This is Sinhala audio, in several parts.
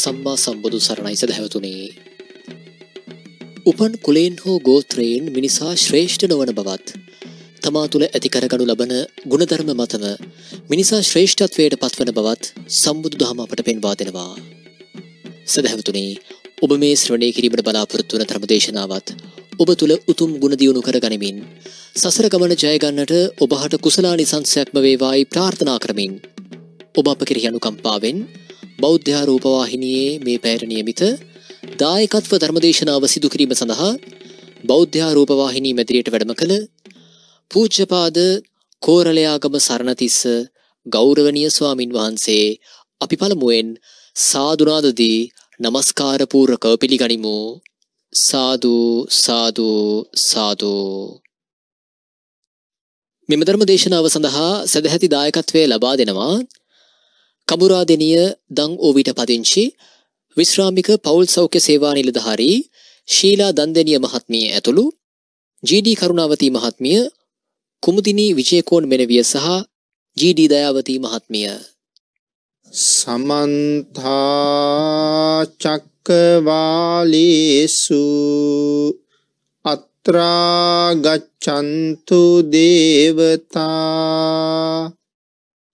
සම්මා සම්බුදු සරණයි සැදැහැවතුනේ. උපන් කුලයෙන් හෝ ගෝත්‍රයෙන් මිනිසා ශ්‍රේෂ්ඨ නොවන බවත්. තමා තුළ ඇතිකරගනු ලබන ගුණධර්ම මතම මිනිසා ශ්‍රේෂ්ඨත්වයට පත්වන බවත් සම්බුදු දහම අපට පෙන්වා දෙෙනවා. සැදැහැවතුනේ ඔබ මේ ශ්‍රණය කිරීමට බලාපොරොත්තුවන ධර්මදේශනාවත් ඔබ තුළ උතුම් ගුණදියුණු කර ගනිමින් සසර ගමන ජයගන්නට ඔබහට කුසලා නිසංසයක්ම වේවායි ප්‍රාර්ථනා කරමින් ඔබ අප කෙරෙහි අනුකම්පාවෙන් බෞද්ධා රූපවාහිනයේ මේ පැයට නියමිත දායකත්ව ධර්මදේශනාව සිදුකිරීම සඳහා බෞද්ධා රූපවාහිනී මැදිරියට වැඩම කළ පූජ්‍යපාද කෝරලයාගම සරණතිස්ස ගෞරවනීය ස්වාමින් වහන්සේ අපි පළමුවෙන් සාදුනාදදී নমස්කාර පූර්කව පිළිගනිමු සාදු සාදු සාදු මෙම ධර්ම දේශනාව සඳහා සදැහැති දායකත්වය ලබා දෙනවා කමුරාදෙනිය දං ඕවිට පදිංචි විශ්‍රාමික පවුල් සෞඛ්‍ය සේවා නිලධාරී ශීලා දන්දෙනිය මහත්මිය ඇතුළු ජීඩී කරුණාවතී මහත්මිය කුමුදිනී විජයකෝන් මෙනවිය සහ ජීඩී දයාවතී මහත්මිය සමන්තා චක්කවාලේසු අත්‍රා ගච්ඡන්තු දේවතා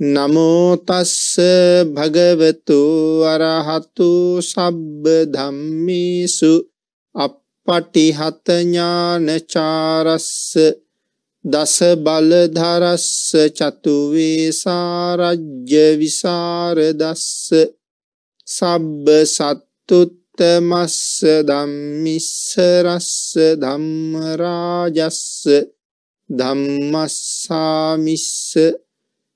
නමෝතස්ස භගවතු අරහතු සබ්බ ධම්මේසු අපපටිහත ඥානචාරස්ස දස බලධරස්ස චතුවේසාරජ්‍ය විසරදස්ස සබ්බ සත්තුත්තමස්ස ධම්මිස්ස රස්ස ධම්මරාජස්ස ධම්මස්සාමිස්ස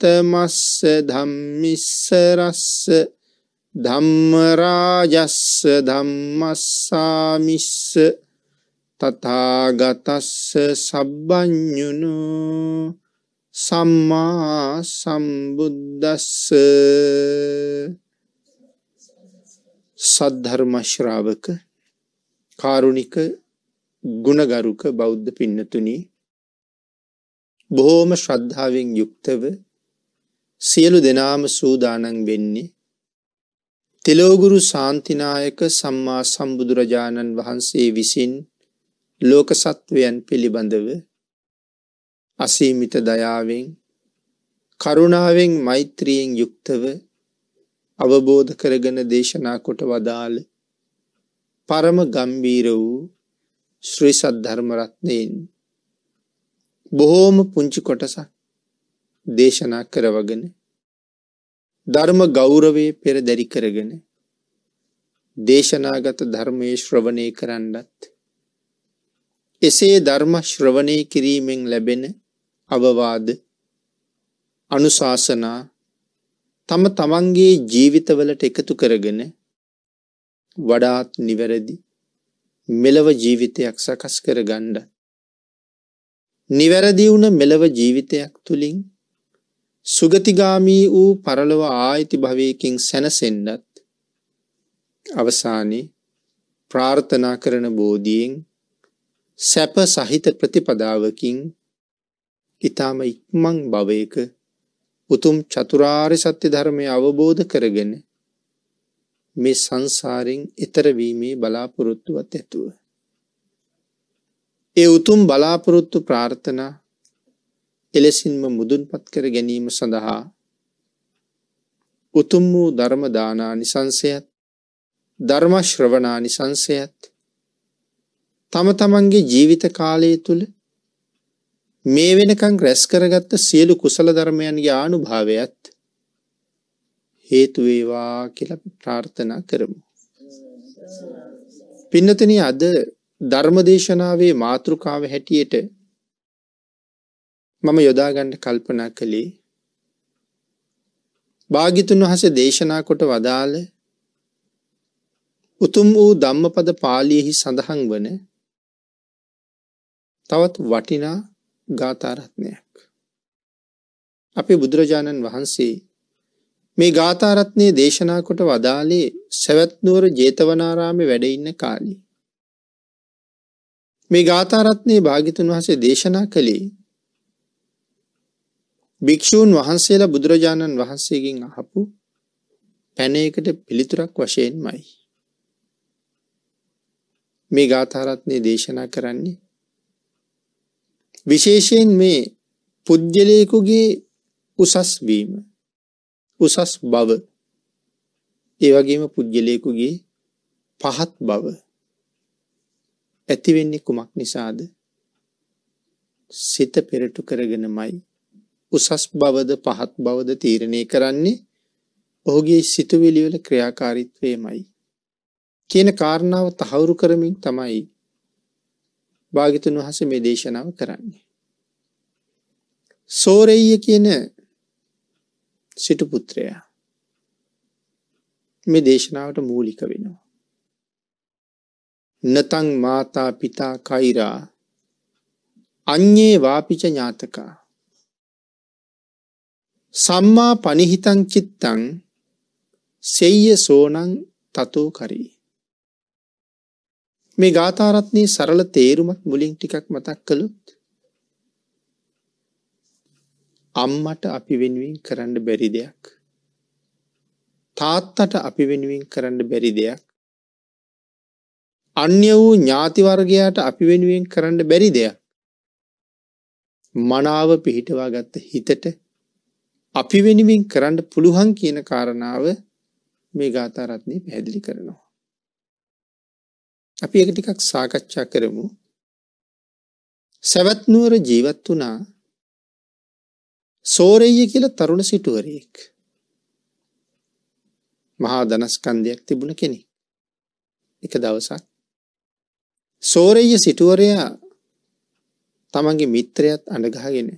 උත්තමස්ස ධම්මිස්ස රස්ස ධම්ම රාජස්ස ධම්මස්සාමිස්ස තථාගතස්ස සබ්බඤුනු සම්මා සම්බුද්දස්ස සද්ධර්ම ශ්‍රාවක කාරුණික ගුණගරුක බෞද්ධ පින්නතුනි බොහෝම ශ්‍රද්ධාවෙන් යුක්තව සියලු දෙනාම සූදානන් වෙන්නේ තෙලෝගුරු ශාන්තිනායක සම්මා සම්බුදුරජාණන් වහන්සේ විසින් ලෝකසත්වයන් පිළිබඳව අසීමිත දයාවෙන් කරුණාවෙන් මෛත්‍රියෙන් යුක්තව අවබෝධ කරගෙන දේශනා කොට වදාළ පරම ගම්බීර වූ ශ්‍රී සද්ධර්ම රත්නයෙන් බොහෝම පුංචි කොටසක් දේශනා කරවගෙන ධර්ම ගෞරවේ පෙරදැරි කරගෙන දේශනාගත ධර්මයේ ශ්‍රවණය කරන්නත් එසේ ධර්ම ශ්‍රවණය කිරීමෙන් ලැබෙන අවවාද අනුශාසනා තම තමන්ගේ ජීවිතවලට එකතු කරගෙන වඩාත් නිවැරදි මෙලව ජීවිතයක් සකස් කරගණ්ඩ. නිවැරදි වුණ මෙලව ජීවිතයක් තුළින් සුගතිගාමී වූ පරලොව ආයති භවයකින් සැනසෙන්නත් අවසානයේ ප්‍රාර්ථනා කරන බෝධියෙන් සැප සහිත ප්‍රතිපදාවකින් ඊටම ඉක්මන් භවයක උතුම් චතුරාර්ය සත්‍ය ධර්මය අවබෝධ කරගෙන මේ සංසාරෙන් එතර වීමේ බලාපොරොත්තුවත් ඇතුව ඒ උතුම් බලාපොරොත්තු ප්‍රාර්ථනා එලෙසින්ම මුදුන්පත් කර ගැනීම සඳහා උතුම් වූ ධර්ම දානානිසංසයත් ධර්ම ශ්‍රවණානිසංසයත් තම තමන්ගේ ජීවිත කාලය තුල මේ වෙනකන් රැස් කරගත්ත සියලු කුසල ධර්මයන්ගේ ආනුභාවයත් හේතු වේවා කියලා අපි ප්‍රාර්ථනා කරමු. පින්නතනි අද ධර්මදේශනාවේ මාතෘකාව හැටියට මම යොදාගන්න කල්පනා කළේ භාගිතුන් වහසේ දේශනා කොට වදාළ උතුම් වූ ධම්මපද පාලියෙහි සඳහන් වන තවත් වටිනා ගාථාරත්නයක්. අපේ බුදුරජාණන් වහන්සේ මේ ගාථාරත්නය දේශනා කොට වදාලේ සැවැත්නුවර ජේතවනාරාමේ වැඩඉන්න කාලි. මේ ගාථාරත්නය භාගිතුන් වහසේ දේශනා කළේ භික්‍ෂූන් වහන්සේලා බුදුරජාණන් වහන්සේගෙන් අහපු පැනයකට පිළිතුරක් වශයෙන්මයි. මේ ගාථාරත්නය දේශනා කරන්නේ. විශේෂයෙන් මේ පුද්ගලයකුගේ උසස් වීම උසස් බව ඒවගේම පුද්ගලයකුගේ පහත් බව ඇතිවෙන්නේ කුමක් නිසාද සිත පෙරටු කරගෙනමයි උසස් බවද පහත් බවද තීරණය කරන්නේ ඔහුගේ සිතුවිලි වල ක්‍රියාකාරීත්වයමයි කියන කාරණාව තහවුරු කරමින් තමයි භාග්‍යතුන් වහන්සේ මේ දේශනාව කරන්නේ. සෝරෙය්‍ය කියන සිටු පුත්‍රයා මේ දේශනාවට මූලික වෙනවා. නතං මාතා පිතා කෛරා අඤ්ඤේ වාපිච ඥාතකා සම්මා පනිහිතං චිත්තං සෙය්‍ය සෝනං තතෝ කරී මේ ගාථාරත්නයේ සරල තේරුමත් මුලින් ටිකක් මතක් කළොත් අම්මට අපි වෙනුවෙන් කරන්න බැරි දෙයක් තාත්තට අපි වෙනුවෙන් කරන්න බැරි දෙයක් අන්‍ය වූ ඥාති වර්ගයාට අපි වෙනුවෙන් කරන්න බැරි දෙයක් මනාව පිහිටවා ගත්ත හිතට අපි වෙනුවෙන් කරන්න පුළුවන් කියන කාරණාව මේ ගාථාරත්නය පැහැදිලි කරනවා. අපි එක ටිකක් සාකච්ඡා කරමු සැවත්නුවර ජීවත් වනා සෝරෙය කියල තරුණ සිටුවරයෙක් මහා දනස්කන්දයක් තිබුණ කෙනෙක් එක දවසක් සෝරෙය සිටුවරයා තමන්ගේ මිත්‍රයත් අඩගහගෙන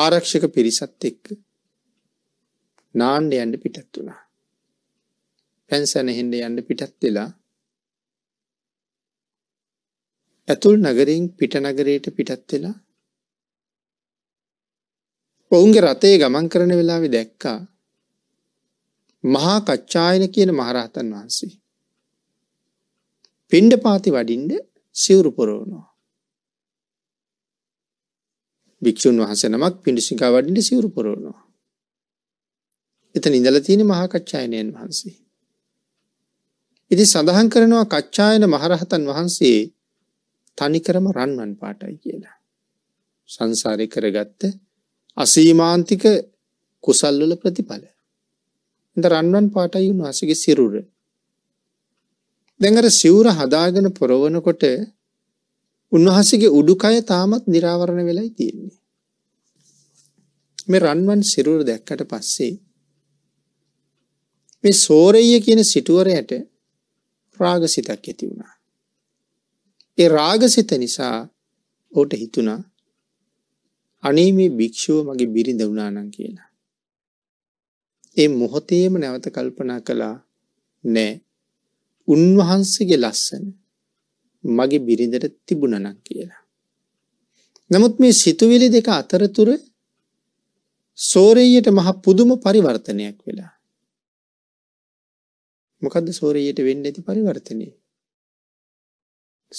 ආරක්ෂක පිරිසත් එක්ක නාණ්ඩ යන්න පිටත් වුණා. පැන්සැන හෙන්ඩ යන්න පිටත් වෙලා ඇතුල් නගරින් පිට නගරයට පිටත් වෙලා ඔවුන්ගේ රථයේ ගමන් කරන වෙලාවෙ දැක්කා මහා කච්චායන කියන මහරහතන් වහන්සේ. පිණ්ඩපාති වඩින්ඩ සිවුරු පොරවනවා. භික්‍ෂූන් වහස නමක් පිඩිසිකා වඩිට සිවරු පුරවනවා. එත නිදල තියෙන මහාකච්ඡායනයන් වහන්සේ. ඉති සඳහන් කරනවා කච්ඡායන මහරහතන් වහන්සේ තනිකරම රන්වන් පාටයි කියලා. සංසාරය කරගත්ත අසීමාන්තික කුසල්වල ප්‍රතිඵල. ද රන්වන් පාටයි උන්වහසගේ සිරුර. දැඟර සිවුර හදාගෙන පොරවනකොට උන්වහන්සේගේ උඩුකය තාමත් නිරාවරණ වෙලයි තියෙන්නේ. මේ රන්වන් සිරුර දැක්කට පස්සේ මේ සෝරෙය කියන සිටුවරයට රාගසිතක් ඇති වුණා. ඒ රාගසිත නිසා ඔහුට හිතුණා අනේ මේ භික්ෂුව මගේ බිරිඳ වුණා නම් කියලා. ඒ මොහොතේම නැවත කල්පනා කළා නෑ. උන්වහන්සේගේ ලස්සන මගේ බිරිඳට තිබුණනක් කියලා. නමුත් මේ සිතුවිලි දෙක අතරතුර සෝරෙයට මහ පුදුම පරිවර්තනයක් වෙලා. මොකද සෝරයට වෙන්න ඇති පරිවර්තනය.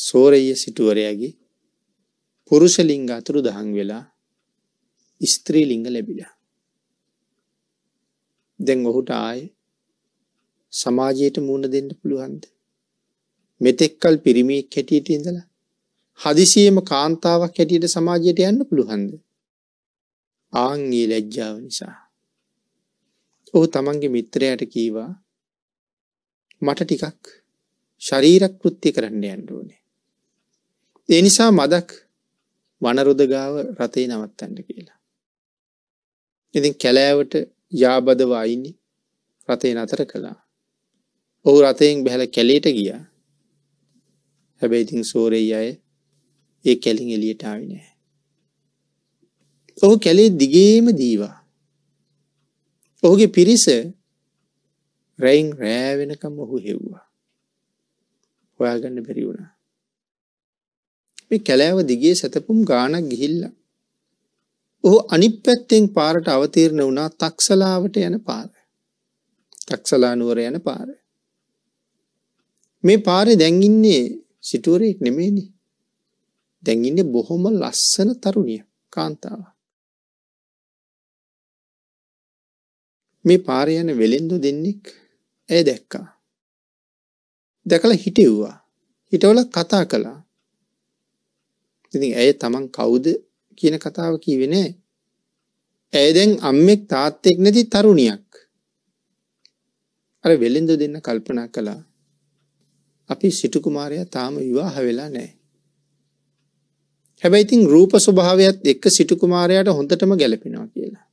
සෝරය සිටුවරයාගේ පුරුෂලිංග අතුරු දහන් වෙලා ස්ත්‍රීලිංග ලැබිලා. දැන් ඔහුට ආය සමාජයට මුණ දෙන්න පුළුවන්ද. මෙතෙක්කල් පිරිමියෙක් හැටියට ඉඳලා හදිසියෙම කාන්තාවක් හැටියට සමාජයට යන්න පුළුවන්ද? ආන් ඒ ලැජ්ජාව නිසා. ඔහු තමන්ගේ මිත්‍රයාට කීවා මට ටිකක් ශරීර කෘත්‍ය කරන්න යන්න ඕනේ. ඒ නිසා මදක් වනරුද ගාව රතේ නවත්තන්න කියලා. ඉතින් කැලෑවට යාබදව අයිනි රතේ නතර කළා. ඔහු රතෙන් බැහැලා කැලේට ගියා. හැබැයි ඉතින් සෝරෙයි අය ඒ කැලින් එළියට ආවේ නැහැ. ඔහු කැලේ දිගේම දීවා. ඔහුගේ පිරිස රැයින් රෑ වෙනකම් ඔහු හෙව්වා. හොයාගන්න බැරි වුණා. මේ කැලෑව දිගේ සතපුම් ගානක් ගිහිල්ලා ඔහු අනිත් පැත්තෙන් පාරට අවතීර්ණ වුණා තක්සලාවට යන පාර. තක්සලා නුවර යන පාර. මේ පාරේ දැන් ඉන්නේ සිටුවරයෙක් නෙමෙයිනේ. දැන් ඉන්නේ බොහොම ලස්සන තරුණිය කාන්තාවක්. මේ පාරේ යන වෙලෙන්දු දෙන්නෙක් ඇය දැක්කා. දැකලා හිටෙව්වා. හිටවල කතා කළා. ඉතින් ඇය තමන් කවුද කියන කතාව කිව්වේ නෑ. ඇය දැන් අම්මෙක් තාත්තෙක් නැති තරුණියක්. අර වෙලෙන්දු දෙන්න කල්පනා කළා. අපි සිටු කුමාරයා තාම විවාහ වෙලා නැහැ. හැබැයි ඉතින් රූප ස්වභාවයත් එක්ක සිටු කුමාරයාට හොඳටම ගැලපෙනවා කියලා.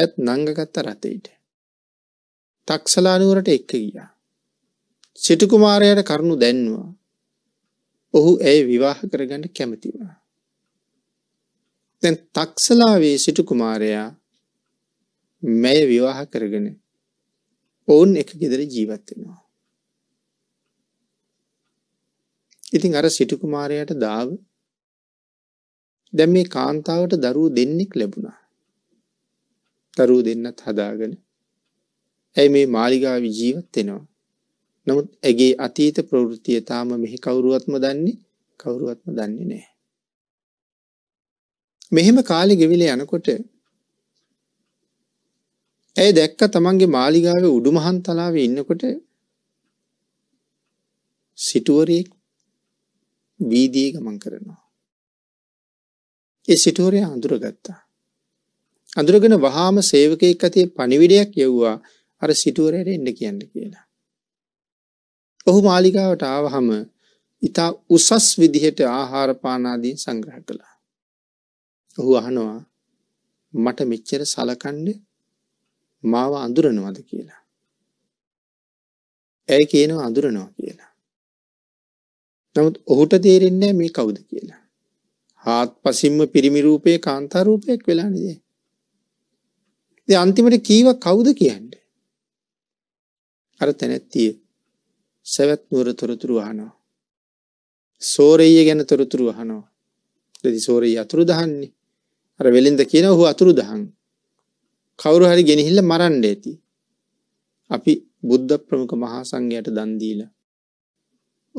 ඇත් නංගගත්ත රතේට. තක්සලා නුවරට එක්ක ගියා. සිටු කුමාරයාට කරුණු දැන්නවා. ඔහු ඇය විවාහ කරගන්න කැමති වුණා. දැන් තක්සලාවේ සිටු කුමාරයා මැය විවාහ කරගෙන ඔවුන් එක ගෙදර ජීවත් වෙනවා. ඉතින් අර සිටු කුමාරයාට දාව දැන් මේ කාන්තාවට දරුවෝ දෙන්නෙක් ලැබුණා. දරුවෝ දෙන්නත් හදාගෙන ඇයි මේ මාලිගාවේ ජීවත් වෙනවා. නමුත් ඇගේ අතීත ප්‍රවෘත්තිය තාම මෙහි කවුරුවත්ම දන්නේ කවුරුවත්ම දන්නේ නැහැ. මෙහෙම කාලෙ ගෙවිල යනකොට ඇය දැක්ක තමන්ගේ මාලිගාවේ උඩුමහන් තලාවේ ඉන්නකොට සිටුවරයෙක් වීදී ගමන් කරනවා. ඒ සිටුවරය අඳුරගත්තා. අඳුරගෙන වහාම සේවකයෙක් අතේ පණිවිඩයක් යව්වා අර සිටුවරයට එන්න කියන්න කියලා. ඔහු මාලිකාවට ආවහම ඉතා උසස් විදිහට ආහාර පානාදී සංග්‍රහ කළා. ඔහු අහනවා මට මෙච්චර සලකන්න මාව අඳුරනවද කියලා. ඇය කියනවා අඳුරනවා කියලා. නමුත් ඔහුට තේරෙන්නේ මේ කවුද කියලා. හාත් පසින්ම පිරිමි රූපයේ කාන්තා රූපයක් වෙලා නේද? ඉතින් අන්තිමට කීව කවුද කියන්නේ? අර තැනැත්තිය සවැත් නුවර තොරතුරු අහනවා. සෝරෙය ගැන තොරතුරු අහනවා. ඉතින් සෝරෙය අතුරු දහන්නේ. අර වෙලින්ද කියනවා ඔහු අතුරු දහන්. කවුරු හරි ගෙනහිල්ලා මරන්න ඇති. අපි බුද්ධ ප්‍රමුඛ මහා සංඝයාට දන් දීලා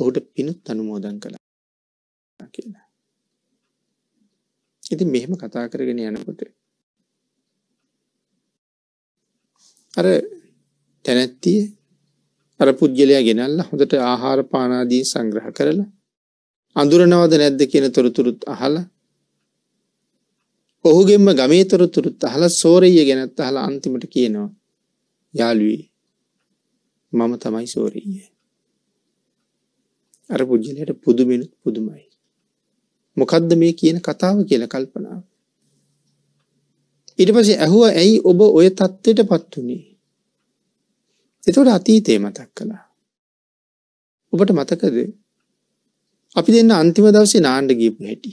ඔහුට පිනුත් අනුමෝදන් කළා කියලා. ඉතින් මෙහෙම කතා කරගෙන යනකොට අර තැනැත්තිය අර පුද්ගලයා ගෙනල්ලා හොඳට ආහාර පානාදී සංග්‍රහ කරලා අඳුරනවද නැද්ද කියන තොරතුරුත් අහලා ඔහුගෙන්ම ගමේ තොරතුරුත් අහලා සෝරෙය ගැනත් අහලා අන්තිමට කියනවා යාළුවී මම තමයි සෝරෙයියේ අර පුද්ගලයට පුදුමෙනුත් පුදුමයි. මොකද්ද මේ කියන කතාව කියලා කල්පනාව. ඊට පස්සේ ඇහුව ඇයි ඔබ ওই தත්ත්වයටපත් උනේ? එතකොට අතීතේ මතක් කළා. ඔබට මතකද? අපි දෙන්න අන්තිම දවසේ නාන්න ගියපු හැටි.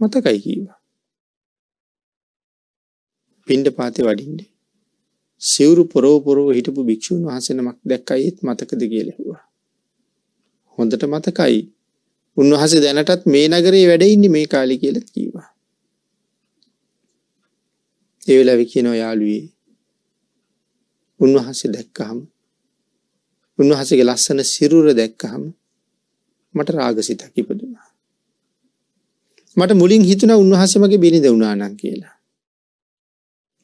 මතකයි කීවා. පින්ඩ පාතේ වඩින්නේ. සිවුරු පොරෝ පොරෝ හිටපු භික්ෂුන් වහන්සේ නමක් දැක්කයි ඒත් මතකද කියලා ඇහුවා. හොඳට මතකයි උන්වහස දැනටත් මේ නගරේ වැඩඉන්න මේ කාලි කියලත් කීවා. එවෙලවි කියන ඔයාලුවේ උන්වහන්සේ දැක්කහම උන්වහසගේ ලස්සන සිරුර දැක්කහම මට රාගසිතක් ඉපදුනා. මට මුලින් හිතුන උන්වහසමගේ බිනිද වුණානන් කියලා.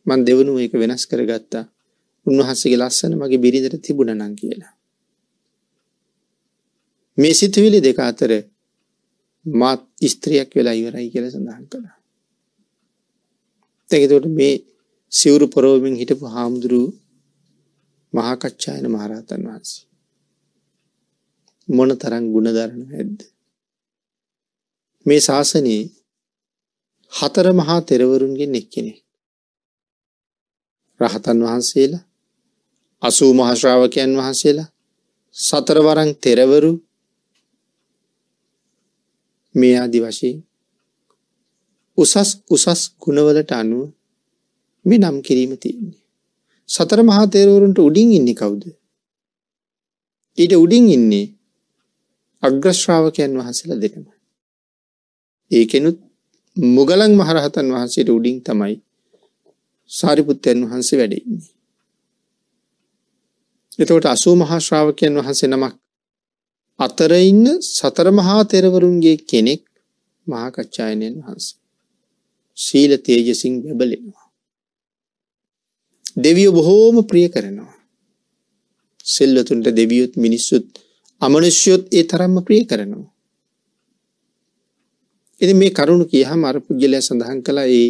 මන් දෙවනු ඒක වෙනස් කරගත්තා උන්වහන්සගේ ලස්සන මගේ බිරිදර තිබුණනන් කියලා. මේ සිතුවිලි දෙක අතර මාත් ස්ත්‍රියක් වෙලා ඉවරයි කියල සඳහන් කළා. තැකතට මේ සිවුරු පොරෝමින් හිටපු හාමුදුරු මහාකච්ඡායන මහරහතන් වහන්සේ. මොන තරං ගුණධරණ ඇද්ද. මේ ශාසනයේ හතර මහා තෙරවරුන්ගෙන් එක්කෙනෙ. රහතන් වහන්සේලා අසූ මහශ්‍රාවකයන් වහන්සේලා සතරවරං තෙරවරු මේ ආදි වශයෙන් උසස් උසස් ගුණවලට අනුව මේ නම් කිරීම තියෙන්නේ. සතර මහා තේරවරුන්ට උඩින් ඉන්නේ කවුද? ඊට උඩින් ඉන්නේ අග්‍ර ශ්‍රාවකයන් වහන්සේලා දෙකම. ඒකෙනුත් මුගලන් මහරහතන් වහන්සේට උඩින් තමයි සාරිපුත්තයන් වහන්සේ වැඩ ඉන්නේ. එතකොට අසූ මහා ශ්‍රාවකයන් වහන්සේ නමක් අතර ඉන්න සතර මහා තෙරවරුන්ගේ කෙනෙක් මහා කච්චායනයන් වහන්සේ. ශීල තේජසින් බැබලෙනවා. දෙවියෝ බොහෝම ප්‍රිය කරනවා. සෙල්ලතුන්ට දෙවියොත් මිනිස්සුත් අමනුෂ්‍යයොත් ඒ තරම්ම ප්‍රිය කරනවා. එති මේ කරුණු කියහම අර පුද්ගලය සඳහන් කළා ඒ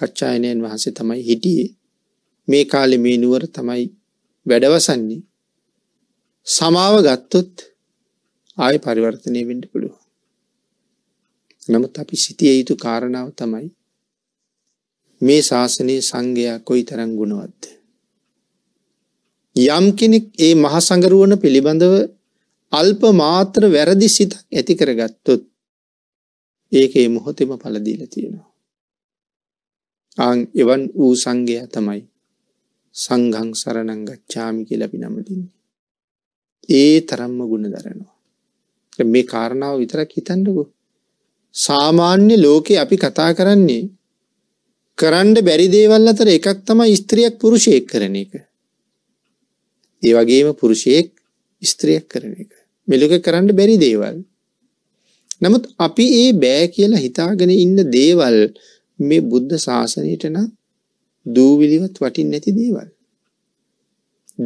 කච්චායනයන් වහන්සේ තමයි හිටියේ මේ කාලෙ මේ නුවර තමයි වැඩවසන්නේ සමාව ගත්තොත් ආය පරිවර්තනය වෙන්ඩ පුළුව. නමුත් අපි සිතිය යුතු කාරණාව තමයි මේ ශාසනයේ සංඝයා කොයි තරං ගුණවත්ද. යම් කෙනෙක් ඒ මහසඟරුවන පිළිබඳව අල්ප මාත්‍ර වැරදි සිත ඇති කරගත්තොත් ඒක ඒ මොහොතෙම පලදීල තියෙනවා. ආං එවන් වූ සංඝය තමයි සංගං සරණංගච්චාමි කියලපි නමතින්නේ. ඒ තරම්ම ගුණ දරනවා. මේ කාරණාව විතරක් හිතන්නකෝ. සාමාන්‍ය ලෝකේ අපි කතා කරන්නේ කරන්න බැරි දේවල් අතර එකක් තමයි ස්ත්‍රියක් පුරුෂයෙක් කරන එක. ඒ වගේම පුරුෂයෙක් ස්ත්‍රියක් කරන එක. මෙලොක කරන්න බැරි දේවල්. නමුත් අපි ඒ බෑ කියලා හිතාගෙන ඉන්න දේවල් මේ බුද්ධ ශාසනයට නම් දූවිලිවත් වටින් නැති දේවල්.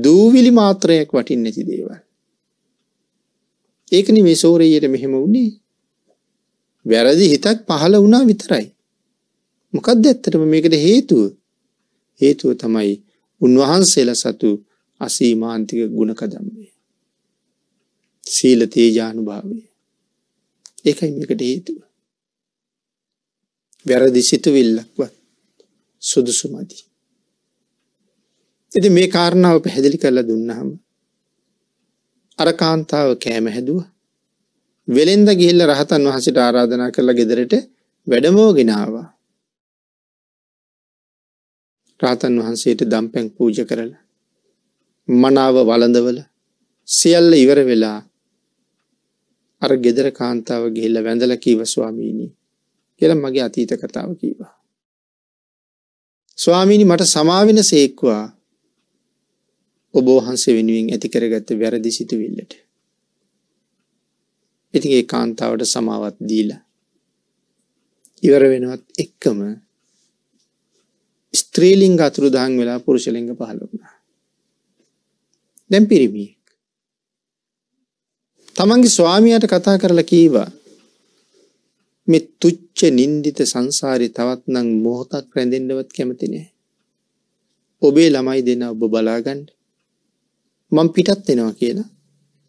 දූවිලි මාත්‍රයක් වටින් නැති දේවල්. ඒකන මේ සෝරයට මෙහෙම වුණේ වැරදි හිතක් පහළ වුණා විතරයි. මොකක්ද ඇත්තටම මේකට හේතුව හේතුව තමයි උන්වහන්සේලා සතු අසීමාන්තික ගුණකදම්මය. සීල තේජානුභාවය. ඒකයි මේකට හේතුව. වැරදි සිතුවිල්ලක්වත් සුදුසුමදි. එති මේ කාරණාව පැහැදිලි කරලා දුන්නහම අර කාන්තාව කෑම හැදුව. වෙළෙන්ද ගිහිල්ල රහතන් වහසිට ආරාධනා කරලා ගෙදරට වැඩමෝගෙනවා. රාතන් වහන්සේට දම්පැන් පූජ කරල මනාව වලඳවල සියල්ල ඉවර වෙලා අර ගෙදර කාන්තාව ගිහිල්ල වැඳල කීව ස්වාමීණී කියල මගේ අතීත කතාව කීවා. ස්වාමීණි මට සමාවෙන සේක්වා ඔබ වහන්සේ වෙනුවෙන් ඇති කරගත්ත වැරදි සිතුවිල්ලට. ඉතින් ඒ කාන්තාවට සමාවත් දීලා ඉවර වෙනවත් එක්කම ස්ත්‍රීලිංග අතුරුදහන් වෙලා පුරුෂලිංග පහළ වුණා. දැන් පිරිමියෙක්. තමන්ගේ ස්වාමියාට කතා කරලා කීවා මේ තුච්ච නින්දිත සංසාරේ තවත් නම් මොහොතක් රැඳෙන්නවත් කැමති නෑ. ඔබේ ළමයි දෙන ඔබ බලාගන්න. මං පිටත් වෙනවා කියලා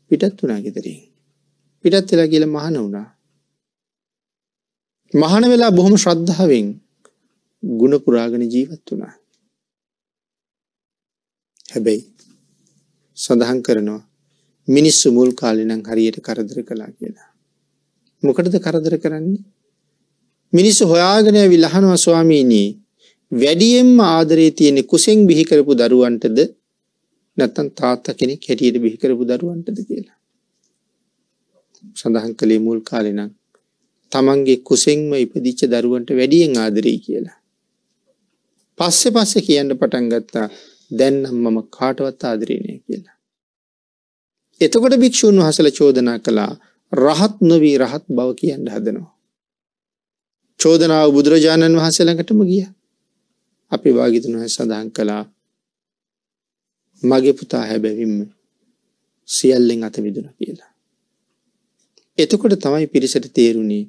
පිටත් වුණා ගෙදරින්. පිටත් වෙලා කියලා මහාන වුණා. මහාන වෙලා බොහොම ශ්‍රද්ධාවෙන් ගුණ පුරාගෙන ජීවත් වුණා. හැබැයි සඳහන් කරනවා මිනිස්සු මුල් කාලේ නම් හරියට කරදර කළා කියලා. මොකටද කරදර කරන්නේ? මිනිස්සු හොයාගෙන ඇවිල්ලා අහනවා ස්වාමීනි වැඩියෙන්ම ආදරේ තියෙන කුසෙන් බිහි කරපු දරුවන්ටද නැත්තම් තාත්තා කෙනෙක් හැටියට බිහි කරපු දරුවන්ටද කියලා. සඳහන් කළේ මුල් කාලේ නම් තමන්ගේ කුසෙන්ම ඉපදිච්ච දරුවන්ට වැඩියෙන් ආදරෙයි කියලා. පස්සේ පස්සේ කියන්න පටන් ගත්තා දැන් නම් මම කාටවත් ආදරේ නෑ කියලා. එතකොට භික්ෂුන් වහන්සේලා චෝදනා කළා රහත් නොවි රහත් බව කියන්න හදනවා. චෝදනාව බුදුරජාණන් වහන්සේ ළඟටම ගියා. අපි වාගිතුන් වහන්සේ සඳහන් කළා මගේ පුතා හැබැවින්ම සියල්ලෙන් අත විදුන කියලා. එතකොට තමයි පිරිසට තේරුණේ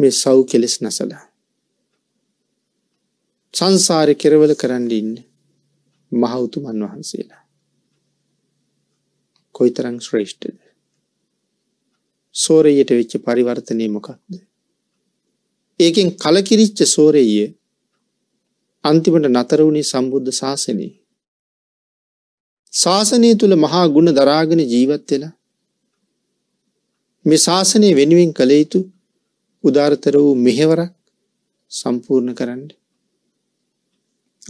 මේ සව් කෙලෙස් නසලා. සංසාර කෙරවල කරන්ඩින්න මහවුතුමන් වහන්සේලා. කොයිතරං ශ්‍රේෂ්ඨද. සෝරයට වෙච්ච පරිවර්තනය මොකක්ද. ඒකෙන් කලකිරිච්ච සෝරයේ අන්තිමට නතර වුණේ සම්බුද්ධ ශාසනය. ශාසනය තුළ මහා ගුණ දරාගෙන ජීවත් වෙලා මේ ශාසනය වෙනුවෙන් කළ යුතු උදාර්තර වූ මෙහෙවරක් සම්පූර්ණ කරන්න.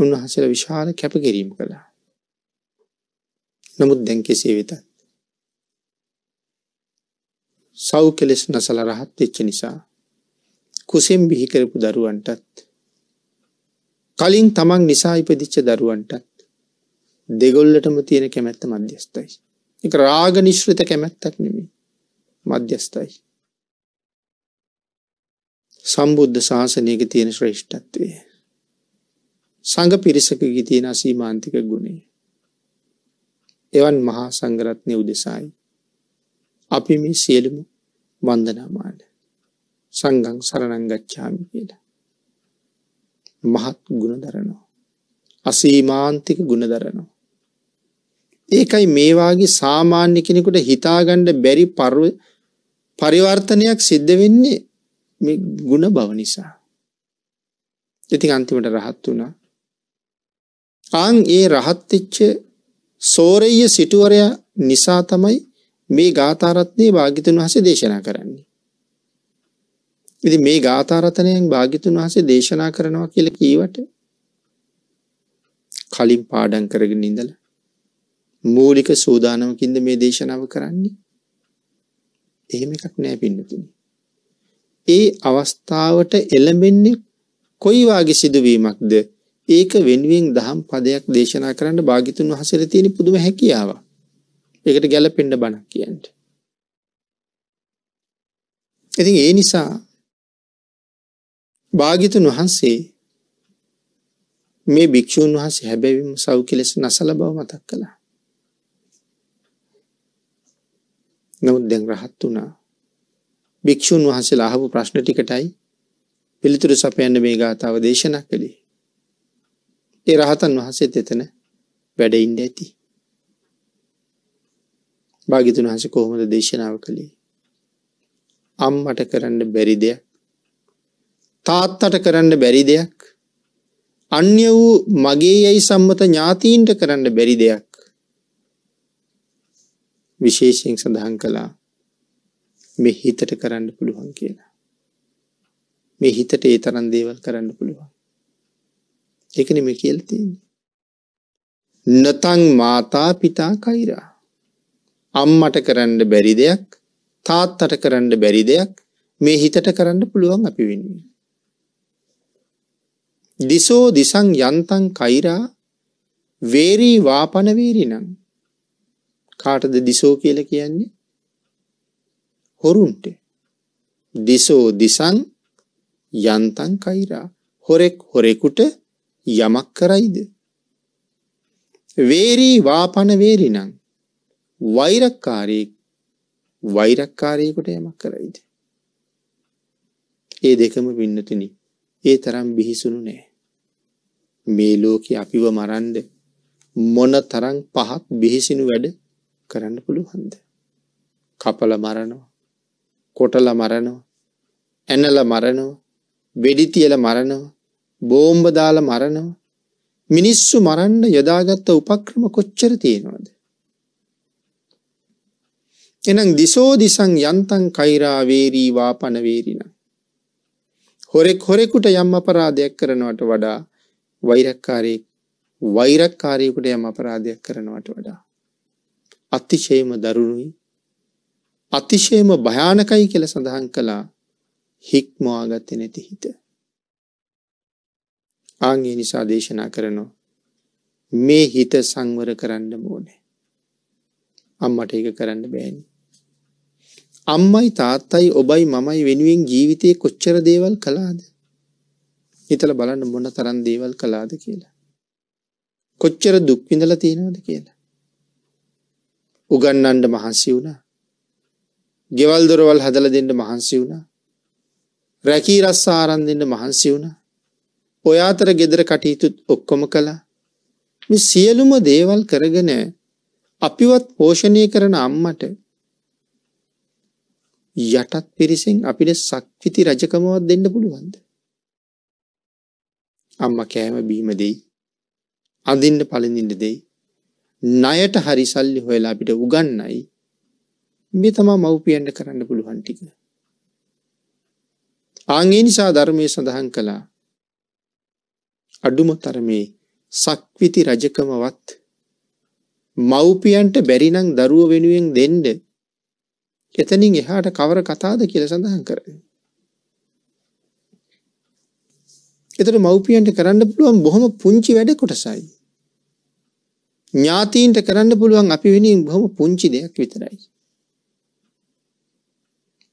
උන්වහසල විශාල කැපකිරීම කළා. නමුත් දැන් කෙසේ වෙතත්. සෞ කෙලෙස් නසල රහත් එච්ච නිසා කුසෙම් බිහිකරපු දරුවන්ටත් කලින් තමන් නිසා ඉපදිච්ච දරුවන්ටත් දෙගොල්ලටම තියෙන කැමැත්ත මධ්‍යස්ථයි. එක රාග නිශ්ෘත කැමැත්තක් නෙමේ මධ්‍යස්ථයි. සම්බුද්ධ ශාසනයක තියෙන ශ්‍රේෂ්ඨත්වය. සඟ පිරිසකගි තියෙන අසීමාන්තික ගුණේ. එවන් මහා සංගරත්නය උදෙසායි. අපි මේ සියලුම වන්දනාමාන සංගං සරණංගච්ඡාමි කියලා. මහත් ගුණ දරනවා. අසීමාන්තික ගුණ දරනවා. ඒකයි මේවාගේ සාමාන්‍ය කෙනෙකුට හිතාගණ්ඩ බැරි පර්ව පරිවර්තනයක් සිද්ධ වෙන්නේ මේ ගුණ බව නිසා. ඉතින් අන්තිමට රහත් වුණා. ආං ඒ රහත්තිච්ච සෝරෙය සිටුවරයා නිසා තමයි මේ ගාථරත්නය භාගිතන් වහස දේශනා කරන්නේ. ඉති මේ ගාථරතනයෙන් භාගිතුන් වහසේ දේශනා කරනවා කියල කීවට කලින් පාඩන් කරගෙන ඉඳල මූලික සූදානමකින්ද මේ දේශනාව කරන්නේ එහෙම එකක් නෑ පින්නතින ඒ අවස්ථාවට එළඹෙන්නේ කොයිවාගේ සිදුවීමක්ද ඒක වෙනුවෙන් දහම් පදයක් දේශනා කරන්න භාගිතුන් වහසර තියෙන පුදුම හැකියාව එකට ගැලපෙන්ඩ බණක් කියන්ට ඉතින් ඒ නිසා භාගිතුන් වහන්සේ මේ භික්‍ෂූන් වහන්සේ හැබැවිම සව් කෙලෙස නසල බව මතක් කළා. නමුත් දැන් රහත් වුණා. භික්‍ෂූන් වහන්සේ අහපු ප්‍රශ්න ටිකටයි පිළිතුරු සපයන්න මේ ගාථාව දේශනා කළේ. ඒ රහතන් වහන්සේ එතන වැඩයින්ඩ ඇති. භාගිතුන් වහස කොහොමද දේශනාව කළේ. අම්මට කරන්න බැරි දෙයක් තාත්තට කරන්න බැරි දෙයක් අන්‍ය වූ මගේ යැයි සම්මත ඥාතීන්ට කරන්න බැරි දෙයක් විශේෂයෙන් සඳහන් කළා මේ හිතට කරන්න පුළුවන් කියලා මේ හිතට ඒ තරන් දේවල් කරන්න පුළුවන් එකන මේ කියල්තින්නේ නතං මාතා පිතා කෛරා අම්මට කරන්න බැරි දෙයක් තාත්තට කරන්න බැරි දෙයක් මේ හිතට කරන්න පුළුවන් අපි වෙන්නේ දිසෝ දිසං යන්තං කෛරා වේරී වාපන වේරිනම් කාටද දිසෝ කියලා කියන්නේ හොරුන්ට දිසෝ දිසං යන්තං කෛරා හොරෙක් හොරෙකුට යමක් කරයිද වේරී වාපන වේරිනම් වෛරක්කාරයෙක් වෛරක්කාරයෙකුට යමක් කරයිද ඒ දෙකම පින්නතුනි ඒ තරම් බිහිසුණු නෑ. මේ ලෝකේ අපිව මරන්න මොන තරම් පහත් බිහිසිනු වැඩ කරන්න පුළුවන්ද? කපල මරනවා, කොටල මරනවා, ඇනල මරනවා, වෙඩි තියලා මරනවා, බෝම්බ දාලා මරනවා. මිනිස්සු මරන්න යදාගත්ත උපක්‍රම කොච්චර තියෙනවද? එනං දිසෝ දිසං යන්තං කෛරා වේරී වාපන වේරිනා හොරෙක් හොරෙකුට යම් අපරාධයක් කරනවට වඩා වෛරක්කාරී වෛරක්කාරීකුට යම් අපරාධයක් කරනවට වඩා අතිශයම දරුණුයි අතිශයම භයානකයි කියලා සඳහන් කළා හික්මවා ගත්තේ නැති හිත. ආන් ඒ නිසා දේශනා කරනවා මේ හිත සංවර කරන්න ඕනේ. අම්මට ඒක කරන්න බෑනේ. අම්මයි තාත්තයි ඔබයි මමයි වෙනුවෙන් ජීවිතේ කොච්චර දේවල් කළාද? හිතලා බලන්න මොන තරම් දේවල් කළාද කියලා. කොච්චර දුක් විඳලා තියෙනවද කියලා. උගන්නන්න මහන්සි වුණා. ගෙවල් දොරවල් හදලා දෙන්න මහන්සි වුණා. රැකී රස්සා ආරන් දෙන්න මහන්සි වුණා. ඔය අතර ගෙදර කටයුතුත් ඔක්කොම කළා. මේ සියලුම දේවල් කරගෙන අපිවත් පෝෂණය කරන අම්මට යටත් පිරිසෙන් අපිට සක්විති රජකමවත් දෙන්න පුළුවන්ද? අම්මා කෑම බීම දෙයි. අඳින්න පළඳින්න දෙයි. ණයට හරි සල්ලි හොයලා අපිට උගන්වයි. මේ තමයි මව්පියන්ට කරන්න පුළුවන් ටික. ආන් ඒ නිසා ධර්මයේ සඳහන් කළා අඩුම තරමේ සක්විති රජකමවත් මව්පියන්ට බැරි නම් දරුව වෙනුවෙන් දෙන්න එතනින් එහාට කවර කතාද කියලා සඳහන් කරන්නේ. ඒතර මව්පියන්ට කරන්න පුළුවන් බොහොම පුංචි වැඩ කොටසයි. ඥාතීන්ට කරන්න පුළුවන් අපි වෙනින් බොහොම පුංචි දෙයක් විතරයි.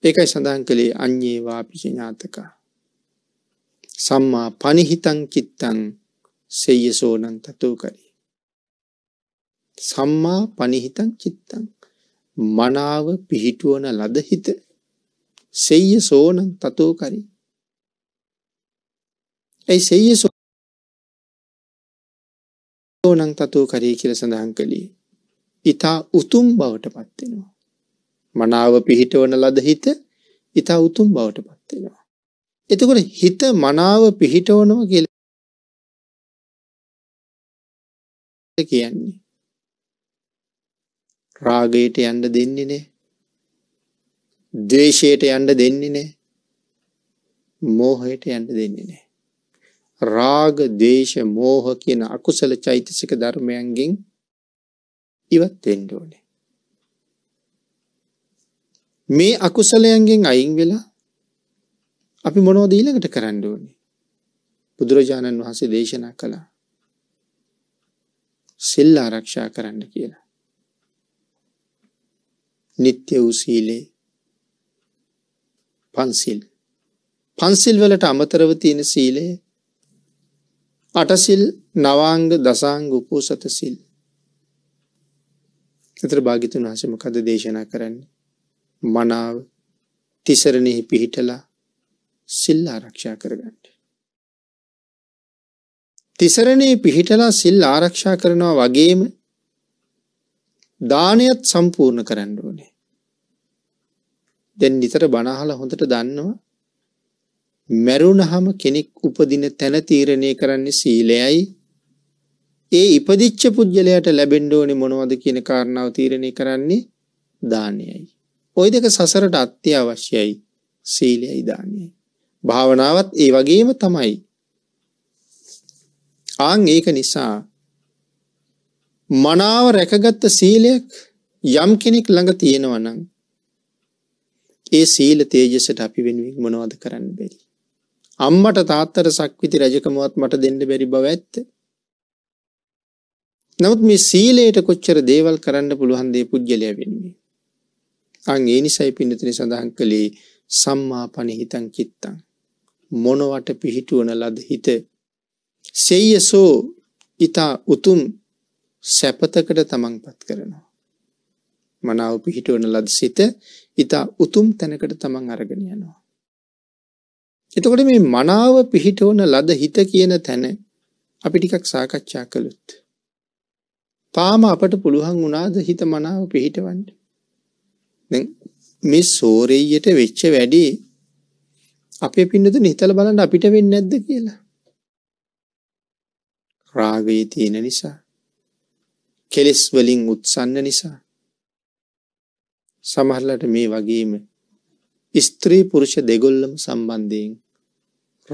ඒකයි සඳහන් කළේ අඤ්ඤේ වාපිච ඥාතක. සම්මා පනිහිතං චිත්තං සෙය්‍යසෝනං තතෝ කරේ. සම්මා පනිහිතං චිත්තං මනාව පිහිටුවන ලද හිත සෙය්‍ය සෝන තතෝ කරි. ඇයි සෙය්‍ය සෝනං තතෝ කරේ කියල සඳහන් කළේ. ඉතා උතුම් බවට පත්වෙනවා. මනාව පිහිටවන ලද හිත ඉතා උතුම් බවට පත්වෙනවා. එතකොට හිත මනාව පිහිටවනවා කියල කියන්නේ රාගයට යන්න දෙන්නේ නෑ. ද්වේෂයට යන්න දෙන්නේ නෑ. මෝහයට යන්න දෙන්නේ නෑ. රාග, දේශ, මෝහ කියන අකුසල චෛතසික ධර්මයන්ගෙන් ඉවත් වෙන්න ඕනේ. මේ අකුසලයන්ගෙන් අයින් වෙලා අපි මොනවද ඊළඟට කරන්න ඕනේ? බුදුරජාණන් වහන්සේ දේශනා කළා. සිල් ආරක්ෂා කරන්න කියලා. නিত্য වූ සීලේ පන්සිල් පන්සිල් වලට අමතරව තියෙන සීලය අටසිල් නවාංග දසාංග උපෝසත සිල් එතර භාගිතුන් වහන්සේ මොකද දේශනා කරන්නේ මනාව තිසරණෙහි පිහිටලා සිල් ආරක්ෂා කරගන්න තිසරණේ පිහිටලා සිල් ආරක්ෂා කරනවා වගේම දානයත් සම්පූර්ණ කරන්න ඕනේ දැන් නිතර බනහලා හොඳට දන්නවා මැරුණහම කෙනෙක් උපදින තැන තීරණය කරන්නේ සීලයයි ඒ ඉපදිච්ච පුද්ගලයාට ලැබෙන්න ඕනේ මොනවද කියන කාරණාව තීරණය කරන්නේ දානයයි. ওই දෙක සසරට අත්‍යවශ්‍යයි. සීලයයි දානයයි. භාවනාවත් ඒ වගේම තමයි. ආන් ඒක නිසා මනාව රැකගත්ත සීලයක් යම් කෙනෙක් ළඟ තියෙනවා නම් ඒ සීල තේජසට අපි වෙනුවෙන් මොනවද කරන්න බැරි. අම්මට තාත්තට සක්විති රජකමවත් මට දෙන්න බැරි බව ඇත්ත. නමුත් මේ සීලයට කොච්චර දේවල් කරන්න පුළුවන් දේ පුජ්‍යලයා වෙන්නේ. අන් ඒ නිසයි පින්නතනි සඳහන් කළේ සම්මා පනිහිතං චිත්තං මොනවට පිහිටුවන ලද හිත සෙය්‍යසෝ ඊතා උතුම් සැපතකට තමන්පත් කරනවා. මනාව පිහිටවන ලද සිත ඊතා උතුම් තැනකට තමන් අරගෙන යනවා. එතකොට මේ මනාව පිහිටවන ලද හිත කියන තැන අපි ටිකක් සාකච්ඡා කළොත්. තාම අපට පුළුවන් වුණාද හිත මනාව පිහිටවන්න. දැන් මේ සෝරෙය්යට වෙච්ච වැඩි අපේ පින්නතුන් හිතලා බලන්න අපිට වෙන්නේ නැද්ද කියලා. රාගයේ තියෙන නිසා කෙලෙස් වලින් උත්සන්න නිසා සමහරලට මේ වගේම ස්ත්‍රී පුරුෂ දෙගොල්ලම සම්බන්ධයෙන්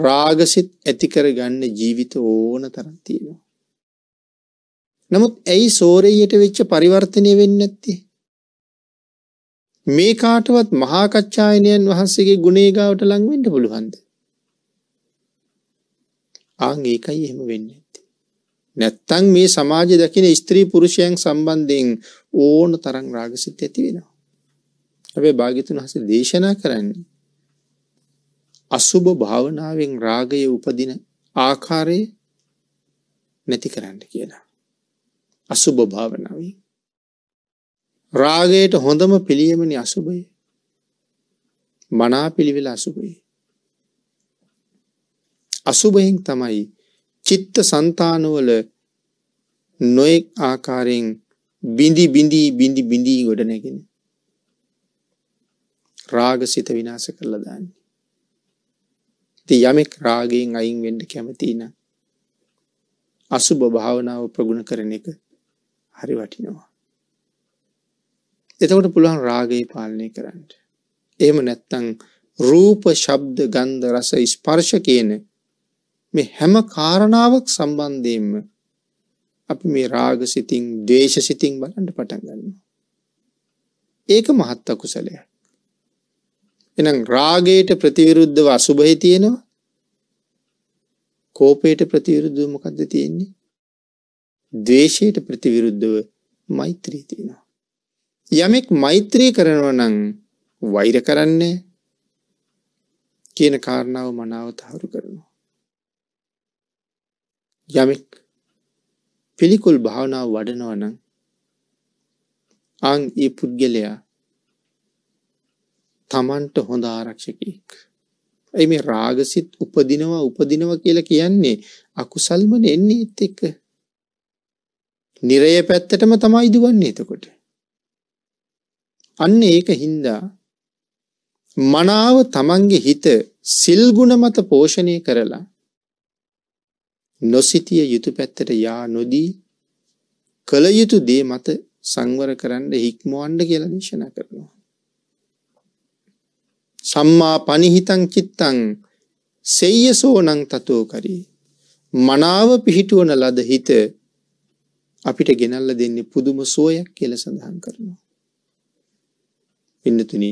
රාගසිත ඇතිකර ගන්න ජීවිත ඕන තරම් තියෙනවා. නමුත් ඇයි සෝරෙයට වෙච්ච පරිවර්තනය වෙන්නේ නැත්තේ? මේ කාටවත් මහා කච්චායනයන් වහන්සේගේ ගුණේ ගාවට ලං වෙන්න පුළුවන්ද? ආන් ඒකයි එහෙම වෙන්නේ නැත්තේ. නැත්තම් මේ සමාජය දකින ස්ත්‍රී පුරුෂයන් සම්බන්ධයෙන් ඕන තරම් රාගසිත ඇති වෙනවා. හැබැයි භාග්‍යතුන් වහන්සේ දේශනා කරන්නේ අසුබ භාවනාවෙන් රාගය උපදින ආකාරය නැති කරන්න කියලා. අසුබ භාවනාවෙන් රාගයට හොඳම පිළියමනි අසුබය. මනා පිළිවෙල අසුබයි. අසුබයෙන් තමයි චිත්ත සන්තානවල නොයෙක් ආකාරයෙන් බිඳි බිඳී බිඳි බිඳී ගොඩනැගෙන රාගසිත විනාශ කරලා දාන්නේ. ඉතින් යමෙක් රාගයෙන් අයින් වෙන්න කැමති නම් අසුබ භාවනාව ප්‍රගුණ කරන එක හරි වටිනවා. එතකොට පුළුවන් රාගය පාලනය කරන්න. එහෙම නැත්නම් රූප, ශබ්ද, ගන්ධ, රස, ස්පර්ශ කියන මේ හැම කාරණාවක් සම්බන්ධයෙන්ම අපි මේ රාග සිතින්, ද්වේෂ සිතින් බලන්න පටන් ගන්නවා. ඒක මහත් අකුසලයක්. එනම් රාගයට ප්‍රතිවිරුද්ධව අසුභහි තියෙනවා කෝපයට ප්‍රතිවිරුද්ධව මොකක්ද තියෙන්නේ දේශයට ප්‍රතිවිරුද්ධව මෛත්‍රී තියෙනවා. යමෙක් මෛත්‍රී කරනව නං වෛර කරන්නේ කියන කාරණාව මනාව තහවුරු කරනවා. යමෙක් පිළිකුල් භාවනාව වඩනවනං අං ඒ පුද්ගලයා තමන්ට හොඳ ආරක්ෂකයෙක්. ඇයි මේ රාගසිත උපදිනවා උපදිනවා කියලා කියන්නේ අකුසල්ම එන්නේ ඒත් එක්ක. නිරය පැත්තටම තමයි දුවන්නේ එතකොට. අන්න ඒක හින්දා මනාව තමන්ගේ හිත සිල්ගුණ මත පෝෂණය කරලා නොසිතිය යුතු පැත්තට යා නොදී කළ යුතු දේ මත සංවර කරන්න හික්මවන්න කියලා දේශනා කරනවා. සම්මා පනිහිතං චිත්තං සෙය්‍යසෝනං තතෝ කරී මනාව පිහිටුවන ලද හිත අපිට ගෙනල්ල දෙන්නේ පුදුම සුවයක් කියලා සඳහන් කරනවා. පින්නතුනි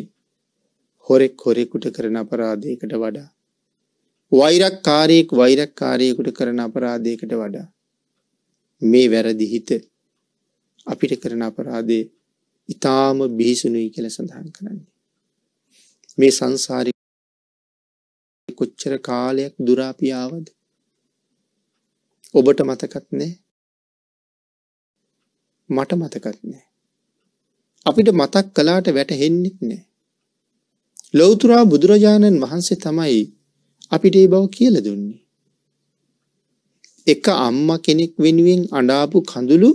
හොරෙක් හොරෙකුට කරන අපරාධයකට වඩා වෛරක්කාරයෙක් වෛරක්කාරයෙකුට කරන අපරාධයකට වඩා මේ වැරදි හිත අපිට කරන අපරාධේ ඊටාම බිහිසුණුයි කියලා සඳහන් කරන්නේ. මේ සංසාරි කොච්චර කාලයක් දුරාපියාවද ඔබට මතකත් නෑ මට මතකත් නෑ අපිට මතක් කලාට වැටහෙන්නෙත් නෑ ලෞතුරා බුදුරජාණන් වහන්සේ තමයි අපිට ඒ බව කියල දුන්නේ එක අම්ම කෙනෙක් වෙනුවෙන් අඩාපු කඳුළු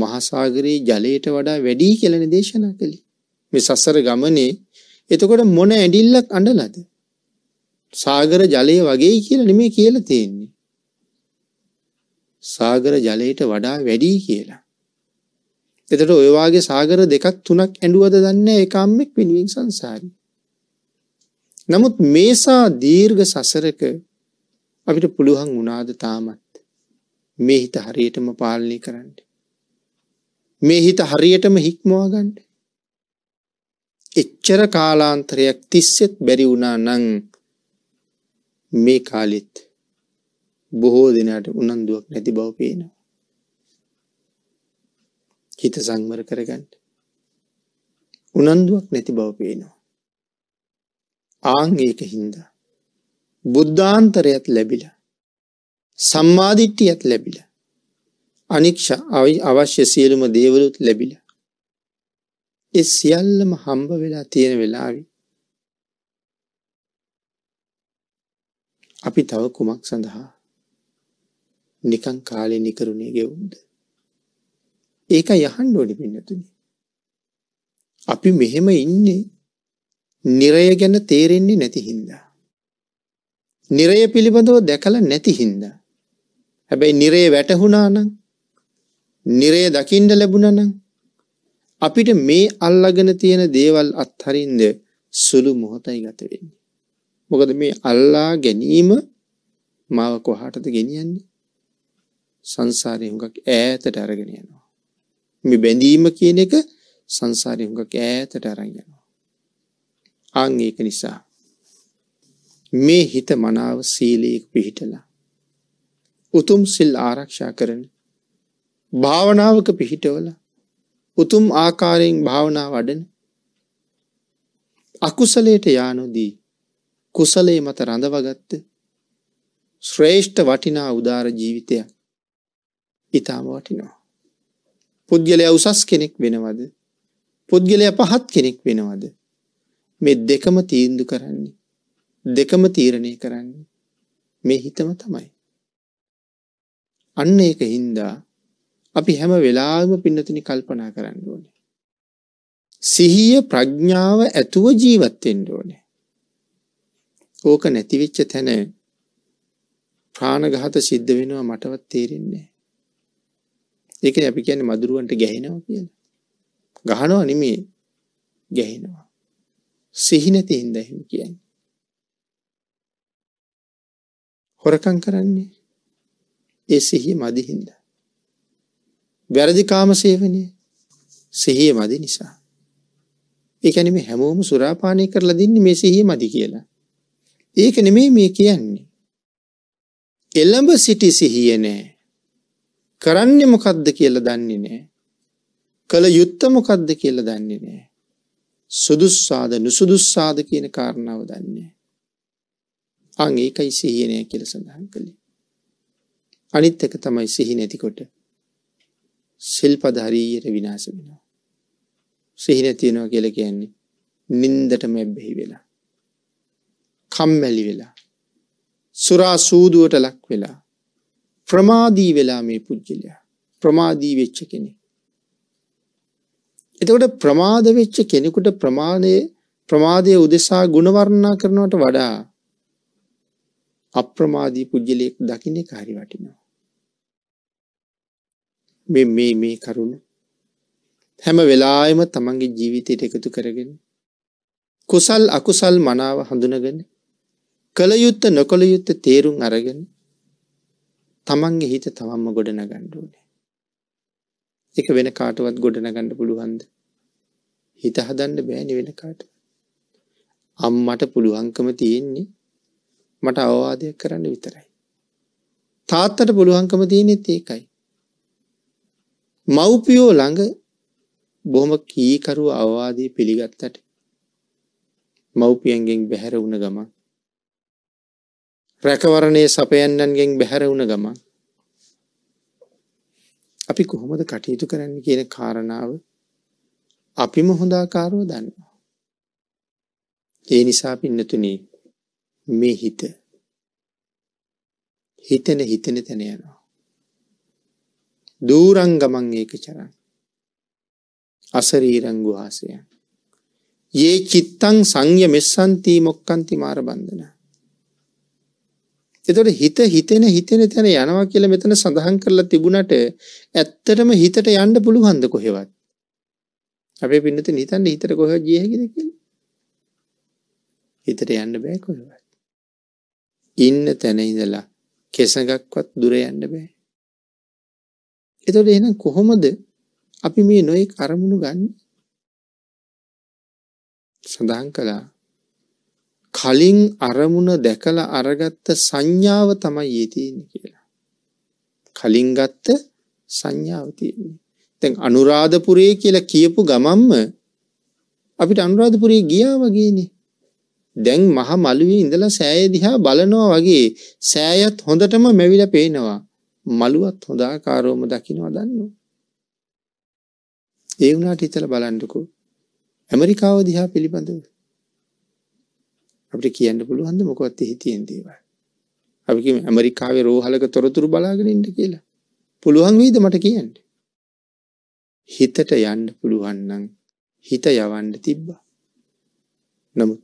මහසාගරයේ ජලයට වඩා වැඩී කෙලන දේශනා කළි මේ සස්සර ගමනේ එතකොට මොන ඇඩිල්ලක් අඩලද. සාගර ජලය වගේ කියලා නෙමේ කියල තියෙන්නේ. සාගර ජලයට වඩා වැඩී කියලා. එතට ඔයවාගේ සාගර දෙකක් තුනක් ඇඩුවද දන්න එකම්මෙක් පිණුවෙන් සංසාරි. නමුත් මේසා දීර්ග සසරක අපිට පුළුවන් වුණාද තාමත් මේ හිත හරියටම පාලනය කරන්න. මේ හිත හරියටම හික්මවාගන්ඩ එච්චර කාලාන්තරයක් තිස්සෙත් බැරි වුණා නම් මේ කාලෙත් බොහෝ දෙනාට උනන්දුවක් නැති බව පේනවා. හිත සංවර කරගන්න. උනන්දුවක් නැති බව පේනවා. ආන් ඒක හින්දා බුද්ධාන්තරයත් ලැබිලා සම්මාදිට්ඨියත් ලැබිලා අනික්ෂ අවශ්‍ය සියලුම දේවලුත් ලැබිලා ඒ සියල්ලම හම්බ වෙලා තියෙන වෙලාවි. අපි තව කුමක් සඳහා නිකං කාලෙ නිකරුණේ ගෙවුන්ද. ඒක යහන් ඕඩි පින්නතුනි. අපි මෙහෙම ඉන්නේ නිරය ගැන තේරෙන්නේ නැති හින්දා. නිරය පිළිබඳව දැකල නැති හින්දා. හැබැයි නිරේ වැටහුණානම් නිරේ දකිින්ඩ ලැබුණනම් අපිට මේ අල්ලාගෙන තියෙන දේවල් අත්හරින්ද සුළු මොහොතයි ගත වෙන්නේ. මොකද මේ අල්ලා ගැනීම මාව කොහාටද ගෙනියන්නේ? සංසාරේ හුඟක් ඈතට අරගෙන යනවා. මේ බැඳීම කියන එක සංසාරේ හුඟක් ඈතට අරන් යනවා. ආන් ඒක නිසා මේ හිත මනාව සීලයක පිහිටලා උතුම් සිල් ආරක්ෂා කරන භාවනාවක පිහිටවලා උතුම් ආකාරයෙන් භාවනා වඩන අකුසලයට යානොදී කුසලයේ මත රඳවගත්ත ශ්‍රේෂ්ඨ වටිනා උදාර ජීවිතයක් ඉතාම වටිනවා. පුද්ගලයා උසස් කෙනෙක් වෙනවද පුද්ගලයා පහත් කෙනෙක් වෙනවද මේ දෙකම තීන්දු කරන්නේ දෙකම තීරණය කරන්නේ මේ හිතම තමයි. අන්න ඒක හින්දා අපි හැම වෙලාවෙම පින්නතිනි කල්පනා කරන්න ඕනේ. සිහිය ප්‍රඥාව ඇතුව ජීවත් වෙන්න ඕනේ. ඕක නැති වෙච්ච තැන ප්‍රාණඝාත සිද්ධ වෙනවා මටවත් තේරෙන්නේ නැහැ. ඒකනේ අපි කියන්නේ මදුරුවන්ට ගැහෙනවා කියලා. ගහනවා නෙමෙයි ගැහෙනවා. සිහි නැති හින්දා එහෙම කියන්නේ. හොරකම් කරන්නේ ඒ සිහිය මදි හින්දා. වැරදි කාම සේවනය සිහිය මදි නිසා. ඒ කියන්නේ මේ හැමෝම සුරාපානය කරලා දින්නේ මේ සිහිය මදි කියලා. ඒක නෙමෙයි මේ කියන්නේ. එළඹ සිටි සිහිය නෑ. කරන්නේ මොකද්ද කියලා දන්නේ නෑ. කළ යුත්ත මොකද්ද කියලා දන්නේ නෑ. සුදුස්සාද නුසුදුස්සාද කියන කාරණාව දන්නේ අං ඒකයි සිහිය නෑ කියලා සඳහන් කළේ. අනිත් එක තමයි සිහි නැතිකොට සිල්පද හරියට විනාශ වෙනවා. සිහින තියෙනවා කියලා කියන්නේ නින්දට මැබ්බෙහි වෙලා. කම්මැලි වෙලා. සුරා සූදුවට ලක් වෙලා. ප්‍රමාදී වෙලා මේ පුද්ගලයා. ප්‍රමාදී වෙච්ච කෙනෙක්. එතකොට ප්‍රමාද වෙච්ච කෙනෙකුට ප්‍රමාදයේ ප්‍රමාදයේ උදෙසා ගුණ වර්ණනා කරනවට වඩා අප්‍රමාදී පුජ්‍යලයක් දකින්නේ කාරි වටිනවා. මේ මේ මේ කරුණ හැම වෙලාවෙම තමන්ගේ ජීවිතයට එකතු කරගෙන කුසල් අකුසල් මනාව හඳුනගෙන කළ යුත්තේ නොකළ යුත්තේ තේරුම් අරගෙන තමන්ගේ හිත තමන්ම ගොඩනගන්න ඕනේ. ඒක වෙන කාටවත් ගොඩනගන්න පුළුවන්ද? හිත හදන්න බෑනේ වෙන කාටවත්. අම්මට පුළුවන්කම තියෙන්නේ මට අවවාදයක් කරන්න විතරයි. තාත්තට පුළුවන්කම තියෙන්නේ ඒකයි. මව්පියෝ ළඟ බොහොම කීකරු අවවාදී පිළිගත්තට මව්පියන්ගෙන් බැහැර වුණ ගමන් රැකවරණයේ සපයන්නන්ගෙන් බැහැර වුණ ගමන් අපි කොහොමද කටයුතු කරන්න කියන කාරණාව අපිම හොඳාකාරව දන්නවා. ඒ නිසා පින්නතුනේ මේ හිත හිතන හිතන තැන යනවා. දූරංගමං ඒක චරං. අසරීරංගු හාසයන්. ඒ චිත්තං සංය මෙස්සන්තී මොක්කන්ති මාර බන්ධන. එතොට හිත හිතෙන හිතෙන තැන යනවා කියල මෙතන සඳහන් කරලා තිබුණට ඇත්තටම හිතට යන්න පුළුවන්ද කොහෙවත්. අපේ පින්නත නිතන්න හිතර කොහ ජයහිද කිය. හිතට යන්න බෑ කොහෙවත්. ඉන්න තැන ඉඳලා කෙසඟක්වත් දුර යන්න බෑ. එතකොට එහෙනම් කොහොමද අපි මේ නොයෙක් අරමුණු ගන්න? සඳහන් කළා. කලින් අරමුණ දැකලා අරගත්ත සංඥාව තමයි යේ තියෙන්නේ කියලා. කලින් ගත්ත සංඥාව තියෙන්නේ. දැන් අනුරාධපුරයේ කියලා කියපු ගමම්ම අපිට අනුරාධපුරේ ගියා වගේනේ. දැන් මහ මළුවේ ඉඳලා සෑය දිහා බලනවා වගේ සෑයත් හොඳටම මැවිලා පේනවා. මලුවත් හොඳ ආකාරවම දකින්නවා දන්නවා. ඒ වුණාට හිතලා බලන්නකෝ ඇමරිකාව දිහා පිළිබඳව අපිට කියන්න පුළුවන්ද මොකවත් හිතියෙන් දේවල්. අපි කියමු ඇමරිකාවේ රෝහලක තොරතුරු බලාගෙන ඉන්න කියලා. පුළුවන් වේද මට කියන්න? හිතට යන්න පුළුවන් නම් හිත යවන්න තිබ්බා. නමුත්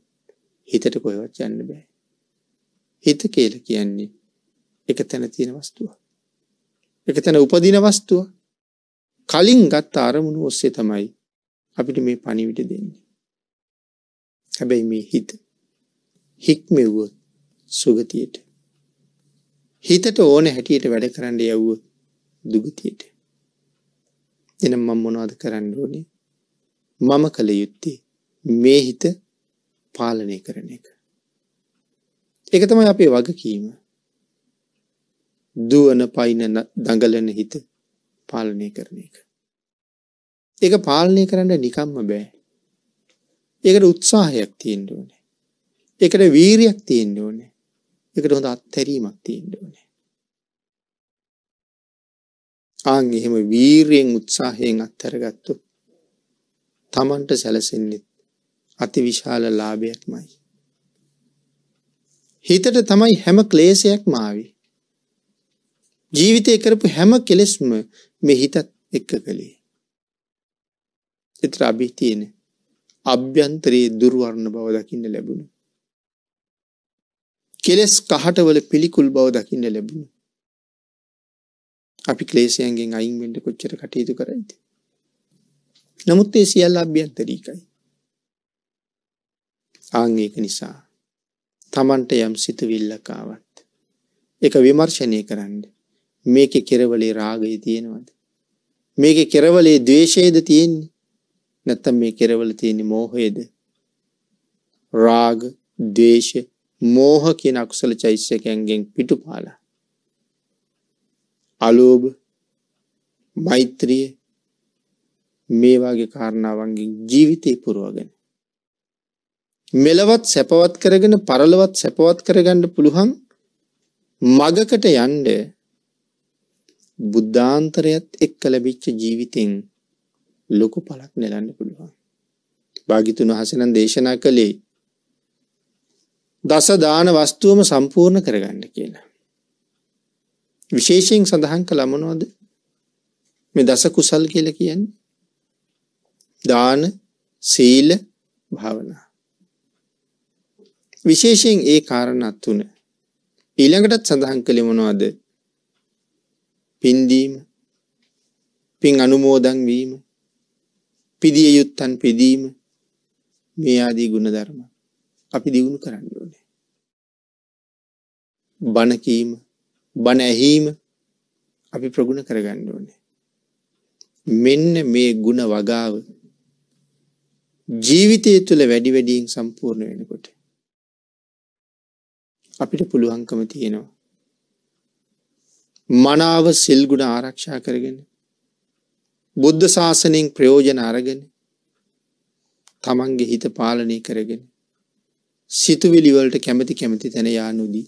හිතට කොහෙවත් යන්න බෑ. හිත කියලා කියන්නේ එක තැන තියෙන වස්තුවක්. එක තැන උපදින වස්තුව කලින් ගත්ත අරමුණු ඔස්සේ තමයි අපිට මේ පණිවිට දෙන්නේ. හැබැයි මේ හිත හික්මෙව්වොත් සුගතියට. හිතට ඕන හැටියට වැඩ කරන්න යව්වොත් දුගතියට. එනම් මම මොනවද කරන්න ඕනේ? මම කළ යුත්තේ මේ හිත පාලනය කරන එක. ඒක තමයි අපේ වගකීම. දුවන පයින දඟලන හිත පාලනය කරන එක. ඒක පාලනය කරන්න නිකම්ම බෑ. ඒකට උත්සාහයක් තියෙන්න ඕනේ. ඒකට වීරියක් තියෙන්න ඕනේ. ඒකට හොඳ අත්හැරීමක් තියෙන්න ඕනේ. ආන් එහෙම වීරියෙන් උත්සාහයෙන් අත්හැරගත්තොත් Tamanට සැලසෙන්නේ අතිවිශාල ලාභයක්මයි. හිතට තමයි හැම ක්ලේශයක්ම ආවේ. ජීවිතය කරපු හැම කෙලෙස්ම මේ හිතත් එක්ක කළේ. එතර අභි තියෙන අභ්‍යන්තරයේ දුර්වර්ණ බව දකින්න ලැබුණ. කෙලෙස් කහටවල පිළිකුල් බව දකින්න ලැබුණ. අපි ක්ලේසියන්ගෙන් අයින් වෙන්න කොච්චර කටයුතු කරයිද. නමුත් ඒ සියල්ල අභ්‍යන්තරීකයි. ආංගේක නිසා තමන්ට යම් සිතවිල්ලකාවත් එක විමර්ශනය කරන්නේ මේකේ කෙරවලේ රාගය තියෙනවද? මේකේ කෙරවලේ ද්වේෂයද තියෙන්නේ? නැත්තම් මේ කෙරවල තියෙන්නේ මෝහයද? රාග, ද්වේෂ, මෝහ කියන අකුසල චෛත්‍යකයන්ගෙන් පිටුපාලා. අලෝභ, මෛත්‍රිය මේ වගේ කාරණාවන්ගෙන් ජීවිතේ පුරවගෙන මෙලවත් සැපවත් කරගෙන පරලවත් සැපවත් කරගන්න පුළුවන් මගකට යන්නේ බුද්ධාන්තරයත් එක්ක ලැබිච්ච ජීවිතෙන් ලොකු පලක් නෙලන්න පුළුවන්. භාගිතුන් වහසනන් දේශනා කළේ දස දාන වස්තුවම සම්පූර්ණ කරගන්න කියලා. විශේෂයෙන් සඳහන් කළමනෝද මේ දස කුසල් කියල කියන්න දාන සීල භාවනා. විශේෂයෙන් ඒ කාරණත් තුන ඊළඟටත් සඳහන් කළෙමනවාද පින්දීම පින් අනුමෝදන් වීම පිදිය යුත්තන් පිදීම මේ ආදී ගුණධර්ම අපි දියුණු කරන්න ඕනේ. බණ කීම, බණ ඇහිීම අපි ප්‍රගුණ කරගන්න ඕනේ. මෙන්න මේ ಗುಣ වගාව ජීවිතය තුළ වැඩි වැඩියෙන් සම්පූර්ණ වෙනකොට අපිට පුළුවන්කම තියෙනවා මනාව සිල්ගුණ ආරක්ෂා කරගෙන බුද්ධ ශාසනයෙන් ප්‍රයෝජන අරගෙන තමන්ගේ හිත පාලනය කරගෙන සිතුවිලිවලට කැමති කැමති තැන යානුදී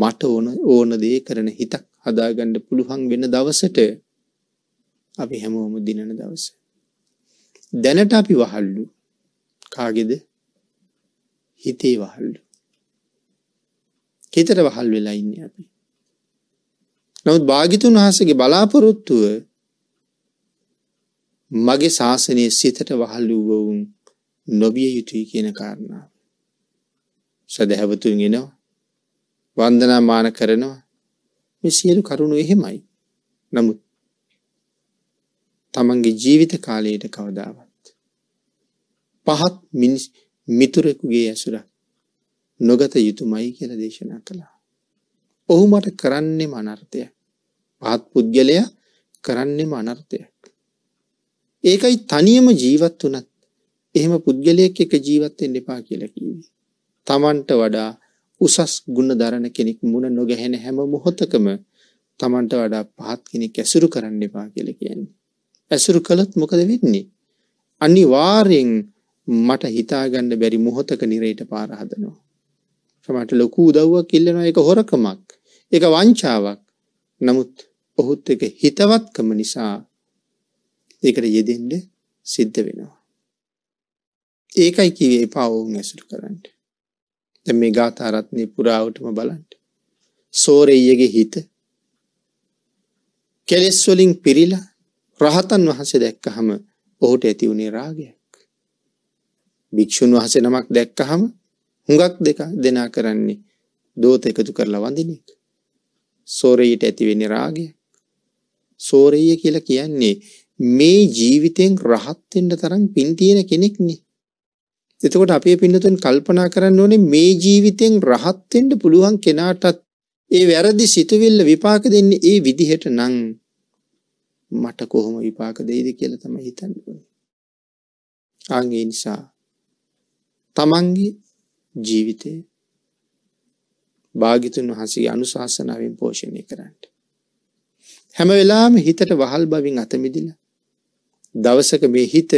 මට ඕන ඕන දේ කරන හිතක් හදාගණ්ඩ පුළුවන් වෙන දවසට අපි හැමෝම දිනන දවස. දැනට අපි වහල්ලු කාගෙද හිතේ වහල්ලු. හිතට වහල් වෙලා ඉන්න අපි. නමුත් භාගිතුන් වහන්සේගේ බලාපොරොත්තුව මගේ ශාසනයේ සිතට වහල් වූවුන් නොබිය යුතුයි කියන කාරණාව. සදහැවතුන් එනවා. වන්දනාමාන කරනවා. මේ සියලු කරුණු එහෙමයි. නමුත් තමන්ගේ ජීවිත කාලයට කවදාවත් පහත් මිනිස් මිතුරෙකුගේ ඇසුරක් නොගත යුතුමයි කියලා දේශනා කළා. ඔහු මට කරන්නේම අනර්ථය. පහත් පුද්ගලයා කරන්නේම අනර්ථය. ඒකයි තනියම ජීවත් වුණත් එහෙම පුද්ගලයෙක් එක ජීවත් වෙන්න එපා කියලා කිව්වේ. Tamanට වඩා උසස් ගුණ දරන කෙනෙක් මුණ නොගැහෙන හැම මොහොතකම Tamanට වඩා පහත් කෙනෙක් ඇසුරු කරන්න එපා කියලා කියන්නේ. ඇසුරු කළොත් මොකද වෙන්නේ? අනිවාර්යෙන් මට හිතාගන්න බැරි මොහොතක නිරේට පාර හදනවා. සමහරට ලොකු උදව්වක් ඉල්ලනවා ඒක හොරකමක්. එක වංචාවක් නමුත් ඔහුත් එක හිතවත්කම නිසා ඒකට යෙදෙන්ඩ සිද්ධ වෙනවා. ඒකයි කිවේ පාවුන් ඇසුරු කරන්නට. දැ මේ ගාතාරත්නය පුරාවටම බලන්ට. සෝරෙයගේ හිත කෙලෙස්වලින් පිරිලා රහතන් වහන්සේ දැක්කහම ඔහුට ඇති වුණේ රාගයක්. භික්‍ෂූන් වහස නමක් දැක්කහම හුඟක් දෙක දෙනා කරන්නේ දෝත එකතු කරලා වඳිනෙක්. සෝරෙයිට ඇතිවෙන්නේ රාගය. සෝරෙය කියලා කියන්නේ මේ ජීවිතෙන් රහත් වෙන්න තරම් පින් තියෙන කෙනෙක් නේ. එතකොට අපේ පින්නතුන් කල්පනා කරන්න ඕනේ මේ ජීවිතෙන් රහත් වෙන්න පුළුවන් කෙනාටත් ඒ වැරදි සිතුවිල්ල විපාක දෙන්නේ ඒ විදිහට නම් මට කොහොම විපාක දෙයිද කියලා තමයි හිතන්න ඕනේ. ආන් ඒ නිසා තමන්ගේ ජීවිතේ භාගිතුන් වහන්සේ අනුශාසනාවෙන් පෝෂණය කරන්න. හැම වෙලාම හිතට වහල් බවින් අතමිදිල දවසක මේ හිත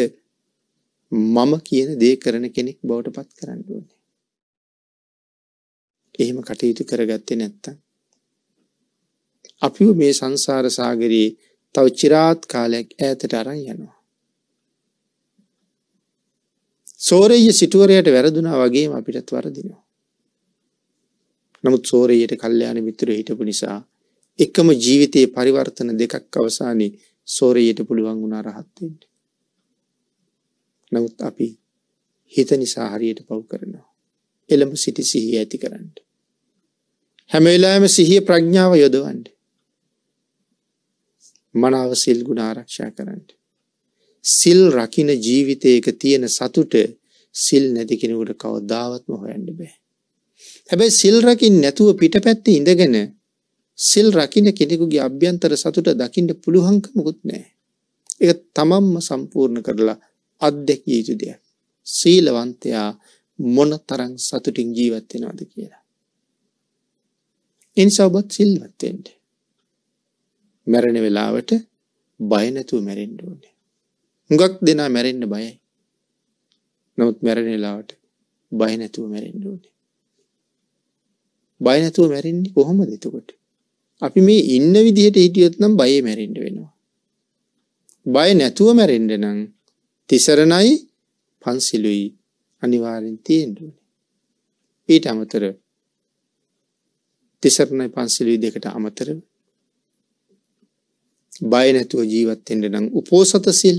මම කියන දේ කරන කෙනෙක් බවට පත් කරන්න ඕනේ. එහෙම කටයුතු කරගත්තේ නැත්තම් අපිව මේ සංසාර සාගරයේ තව চিරාත් කාලයක් ඈතට අරන් යනවා. සෝරෙය සිටුවරයට වැරදුනා වගේම අපිටත් වරදිනවා. නමුත් සෝරේයට කල්යාණ මිත්‍රයෝ හිටපු නිසා එකම ජීවිතයේ පරිවර්තන දෙකක් අවසානයේ සෝරේයට පුළුවන් වුණා රහත් වෙන්න. නමුත් අපි හිත නිසා හරියට පව් කරනවා. එළඹ සිටි සිහිය ඇති කරන්න. හැම වෙලාවෙම සිහිය ප්‍රඥාව යොදවන්න. මනාව සිල් ගුණ ආරක්ෂා කරන්න. සිල් රකින්න ජීවිතයක තියෙන සතුට සිල් නැති කෙනෙකුට කවදාවත්ම හොයන්න බෑ. හැබැයි සිල් රකින්න නැතුව පිටපැත්තේ ඉඳගෙන සිල් රකින්න කෙනෙකුගේ අභ්‍යන්තර සතුට දකින්න පුළුවන්කමකුත් නැහැ. ඒක තමන්ම සම්පූර්ණ කරලා අත්දැකිය යුතු දෙයක්. සීලවන්තයා මොනතරම් සතුටින් ජීවත් වෙනවද කියලා. එනිසා ඔබත් සිල්වත් වෙන්න. මැරෙන වෙලාවට බය නැතුව මැරෙන්න ඕනේ. හුඟක් දෙනා මැරෙන්න බයයි. නමුත් මැරෙන වෙලාවට බය නැතුව මැරෙන්න ඕනේ. බය නැතුව මැරෙන්නේ කොහොමද එතකොට? අපි මේ ඉන්න විදිහට හිටියොත් නම් බයේ මැරෙන්න වෙනවා. බය නැතුව මැරෙන්න නම් තිසරණයි පන්සිලුයි අනිවාර්යෙන් තියෙන්න ඕනේ. ඊට අමතරව තිසරණයි පන්සිලුයි දෙකට අමතරව බය නැතුව ජීවත් වෙන්න නම් උපෝසත සිල්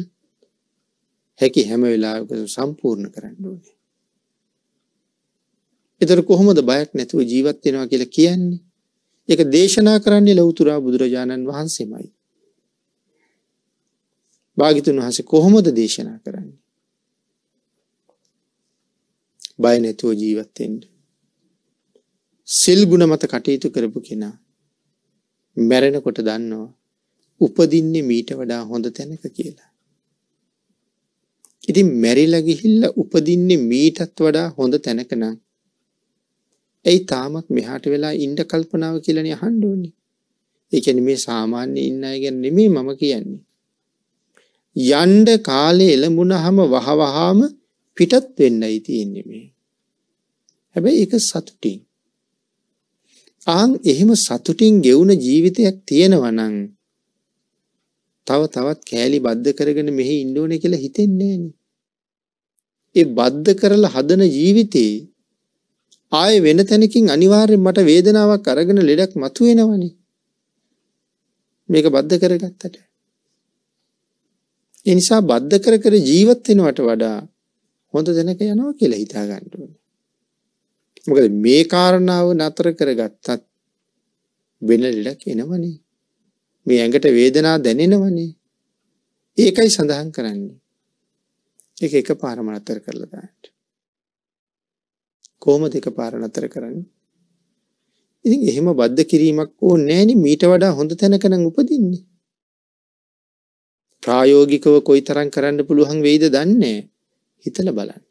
හැකි හැම වෙලාවකම සම්පූර්ණ කරන්න ඕනේ. එතර කොහොමද බයක් නැතුව ජීවත් වෙනවා කියලා කියන්නේ. ඒක දේශනා කරන්නේ ලෞතුරා බුදුරජාණන් වහන්සේමයි. භාගිතුන් වහන්සේ කොහොමද දේශනා කරන්නේ? බය නැතුව ජීවත් වෙන්න. සිල් ගුණ මත කටයුතු කරපු කෙනා මැරෙනකොට දන්නවා උපදින්නේ මීට වඩා හොඳ තැනක කියලා. ඉතින් මැරිලා ගිහිල්ලා උපදින්නේ මීටත් වඩා හොඳ තැනක නම් ඇයි තාමත් මෙහාට වෙලා ඉන්ඩ කල්පනාව කියලන හන්ඩුවනි එකන මේ සාමාන්‍ය ඉන්න අයගැන නෙමේ මම කියන්නේ. යන්ඩ කාලය එළඹුණහම වහවහාම පිටත් වෙන්නයි තියෙන්නෙමේ. හැබැයි එක සතුටින්. ආං එහෙම සතුටින් ගෙවුන ජීවිතයක් තියෙනවනං තව තවත් කෑලි බද්ධ කරගෙන මෙහි ඉන්ඩෝන කියලා හිතෙන්නේ. ඒ බද්ධ කරලා හදන ජීවිතයේ ආයේ වෙන තැනකින් අනිවාර්යෙන් මට වේදනාවක් අරගෙන ලෙඩක් මතුවෙනවනේ. මේක බද්ධ කරගත්තට. ඒ නිසා බද්ධ කර කර ජීවත් වෙනවට වඩා හොඳ දැනක යනවා කියලා හිතා ගන්න ඕනේ. මොකද මේ කාරණාව නතර කරගත්තත් වෙන ලෙඩක් එනවනේ. මේ ඇඟට වේදනාව දැනෙනවනේ. ඒකයි සඳහන් කරන්නේ. ඒක එකපාරම නතර කරලා දාන්න. කොහොමද එක පාර නතර කරන්නේ? ඉතින් එහෙම බද්ධ කිරීමක් ඕනේ නැහෙනි මීට වඩා හොඳ තැනක නම් උපදින්නේ. ප්‍රායෝගිකව කොයිතරම් කරන්න පුළුවන් වෙයිද දන්නේ හිතලා බලන්න.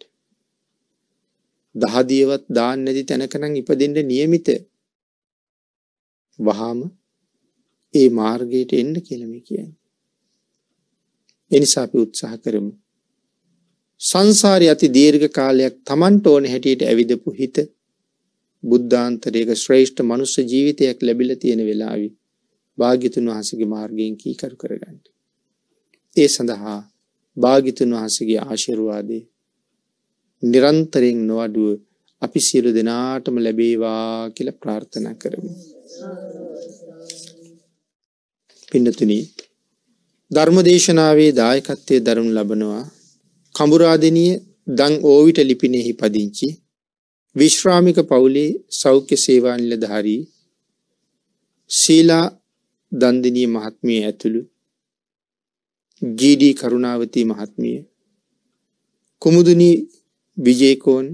දහදියවත් දාන්න නැති තැනක නම් ඉපදෙන්න નિયમિત වහාම ඒ මාර්ගයට එන්න කියලා මේ කියන්නේ. ඒ නිසා අපි උත්සාහ කරමු. සංසාරය අති දීර්ඝ කාලයක් Tamanට ඕන හැටියට ඇවිදපු හිත බුද්ධාන්තරයක ශ්‍රේෂ්ඨ මනුස්ස ජීවිතයක් ලැබිලා තියෙන වෙලාවේ භාග්‍යතුන් වහන්සේගේ මාර්ගයෙන් කීකරු කරගන්න. ඒ සඳහා භාග්‍යතුන් වහන්සේගේ ආශිර්වාදේ නිරන්තරයෙන් නොඅඩුව අපි සියලු දෙනාටම ලැබේවා කියලා ප්‍රාර්ථනා කරමු. පින්නතුනි ධර්මදේශනාවේ දායකත්වයේ දරනු ලබනවා හඹුරාදෙනිය දං ඕවිට ලිපිනෙහි පදිංචි විශ්‍රාමික පවුලේ සෞඛ්‍ය සේවා නිලධාරී ශීලා දන්දිනී මහත්මිය ඇතුළු ජීඩී කරුණාවතී මහත්මිය කුමුදුනී විජේකෝන්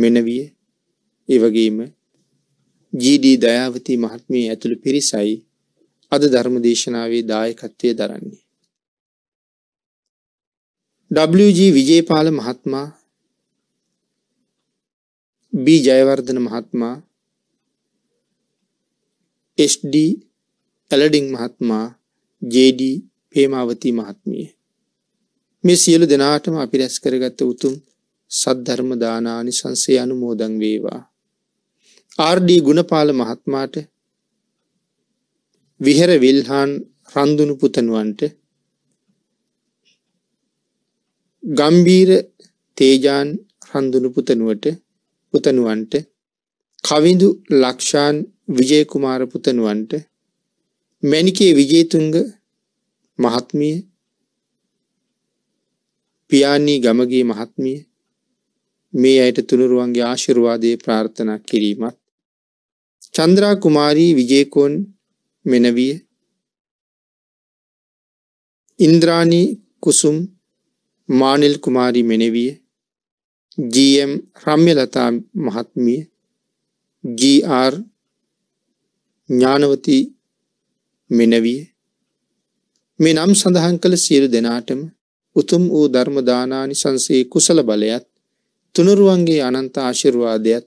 මෙනවිය ඒවගේම ජීඩී දයාවතී මහත්මිය ඇතුළු පිරිසයි අද ධර්ම දේශනාවේ දායකත්වය දරන්නේ WG විජේපාල මහත්මයා B ජයවර්ධන මහත්මයා SD ඇලඩින් මහත්මයා JD පේමාවති මහත්මිය මේ සියලු දෙනාටම අපි රැස් කරගත් උතුම් සද්ධර්ම දානානි සංසය අනුමෝදන් වේවා RD ගුණපාල මහත්මයාට විහෙර විල්හාන් රන්දුණු පුතණුවන්ට ගම්බීර තේජාන් රන්දුනු පුතනුවට පුතනුවන්ට කවිඳු ලක්ෂාන් විජයකුමාර පුතනුවන්ට මැනිකේ විජේතුංග මහත්මිය පියාණී ගමගේ මහත්මිය මේ අයට තුනුරුවන්ගේ ආශිර්වාදය ප්‍රාර්ථනා කිරීමත් චන්ද්‍රා කුමාරී විජේකෝන් මෙනවිය ඉන්ද්‍රාණී කුසුම් මානෙල් කුමාරි මෙනෙවිය ජම් රම්්‍යලතා මහත්මිය ජR ඥානවති මෙනවිය මේ නම් සඳහන් කළ සියලු දෙනාටම උතුම් වූ ධර්මදානානි සංසේ කුසල බලයත් තුනරුවන්ගේ අනන්ත ආශිර්වාදයත්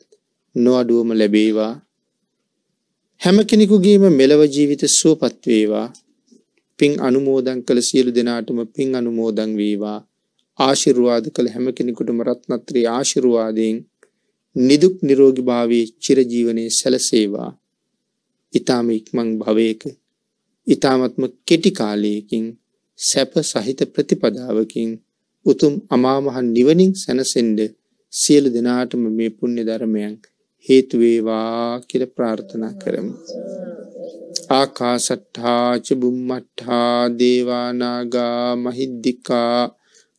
නොඅඩුවම ලැබේවා හැම කෙනෙකුගේම මෙලව ජීවිත සුවපත් වේවා පින් අනුමෝදන් කළ සියලු දෙනාටම පින් අනුමෝදන් වේවා ආශිර්වාද කළ හැම කෙනෙකුටම රත්නත්‍රී ආශිර්වාදයෙන් නිදුක් නිරෝගී භාවයේ චිරජීවනයේ සැලසේවා. ඊ타ම ඉක්මන් භවයක ඊ타මත්ම කෙටි කාලයකින් සැප සහිත ප්‍රතිපදාවකින් උතුම් අමාමහ නිවනින් සැනසෙන්න සියලු දෙනාටම මේ පුණ්‍ය ධර්මයන් හේතු වේවා කියලා ප්‍රාර්ථනා කරමු. ආකාසට්ඨා ච බුම්මට්ඨා දේවා නාග මහිද්దికා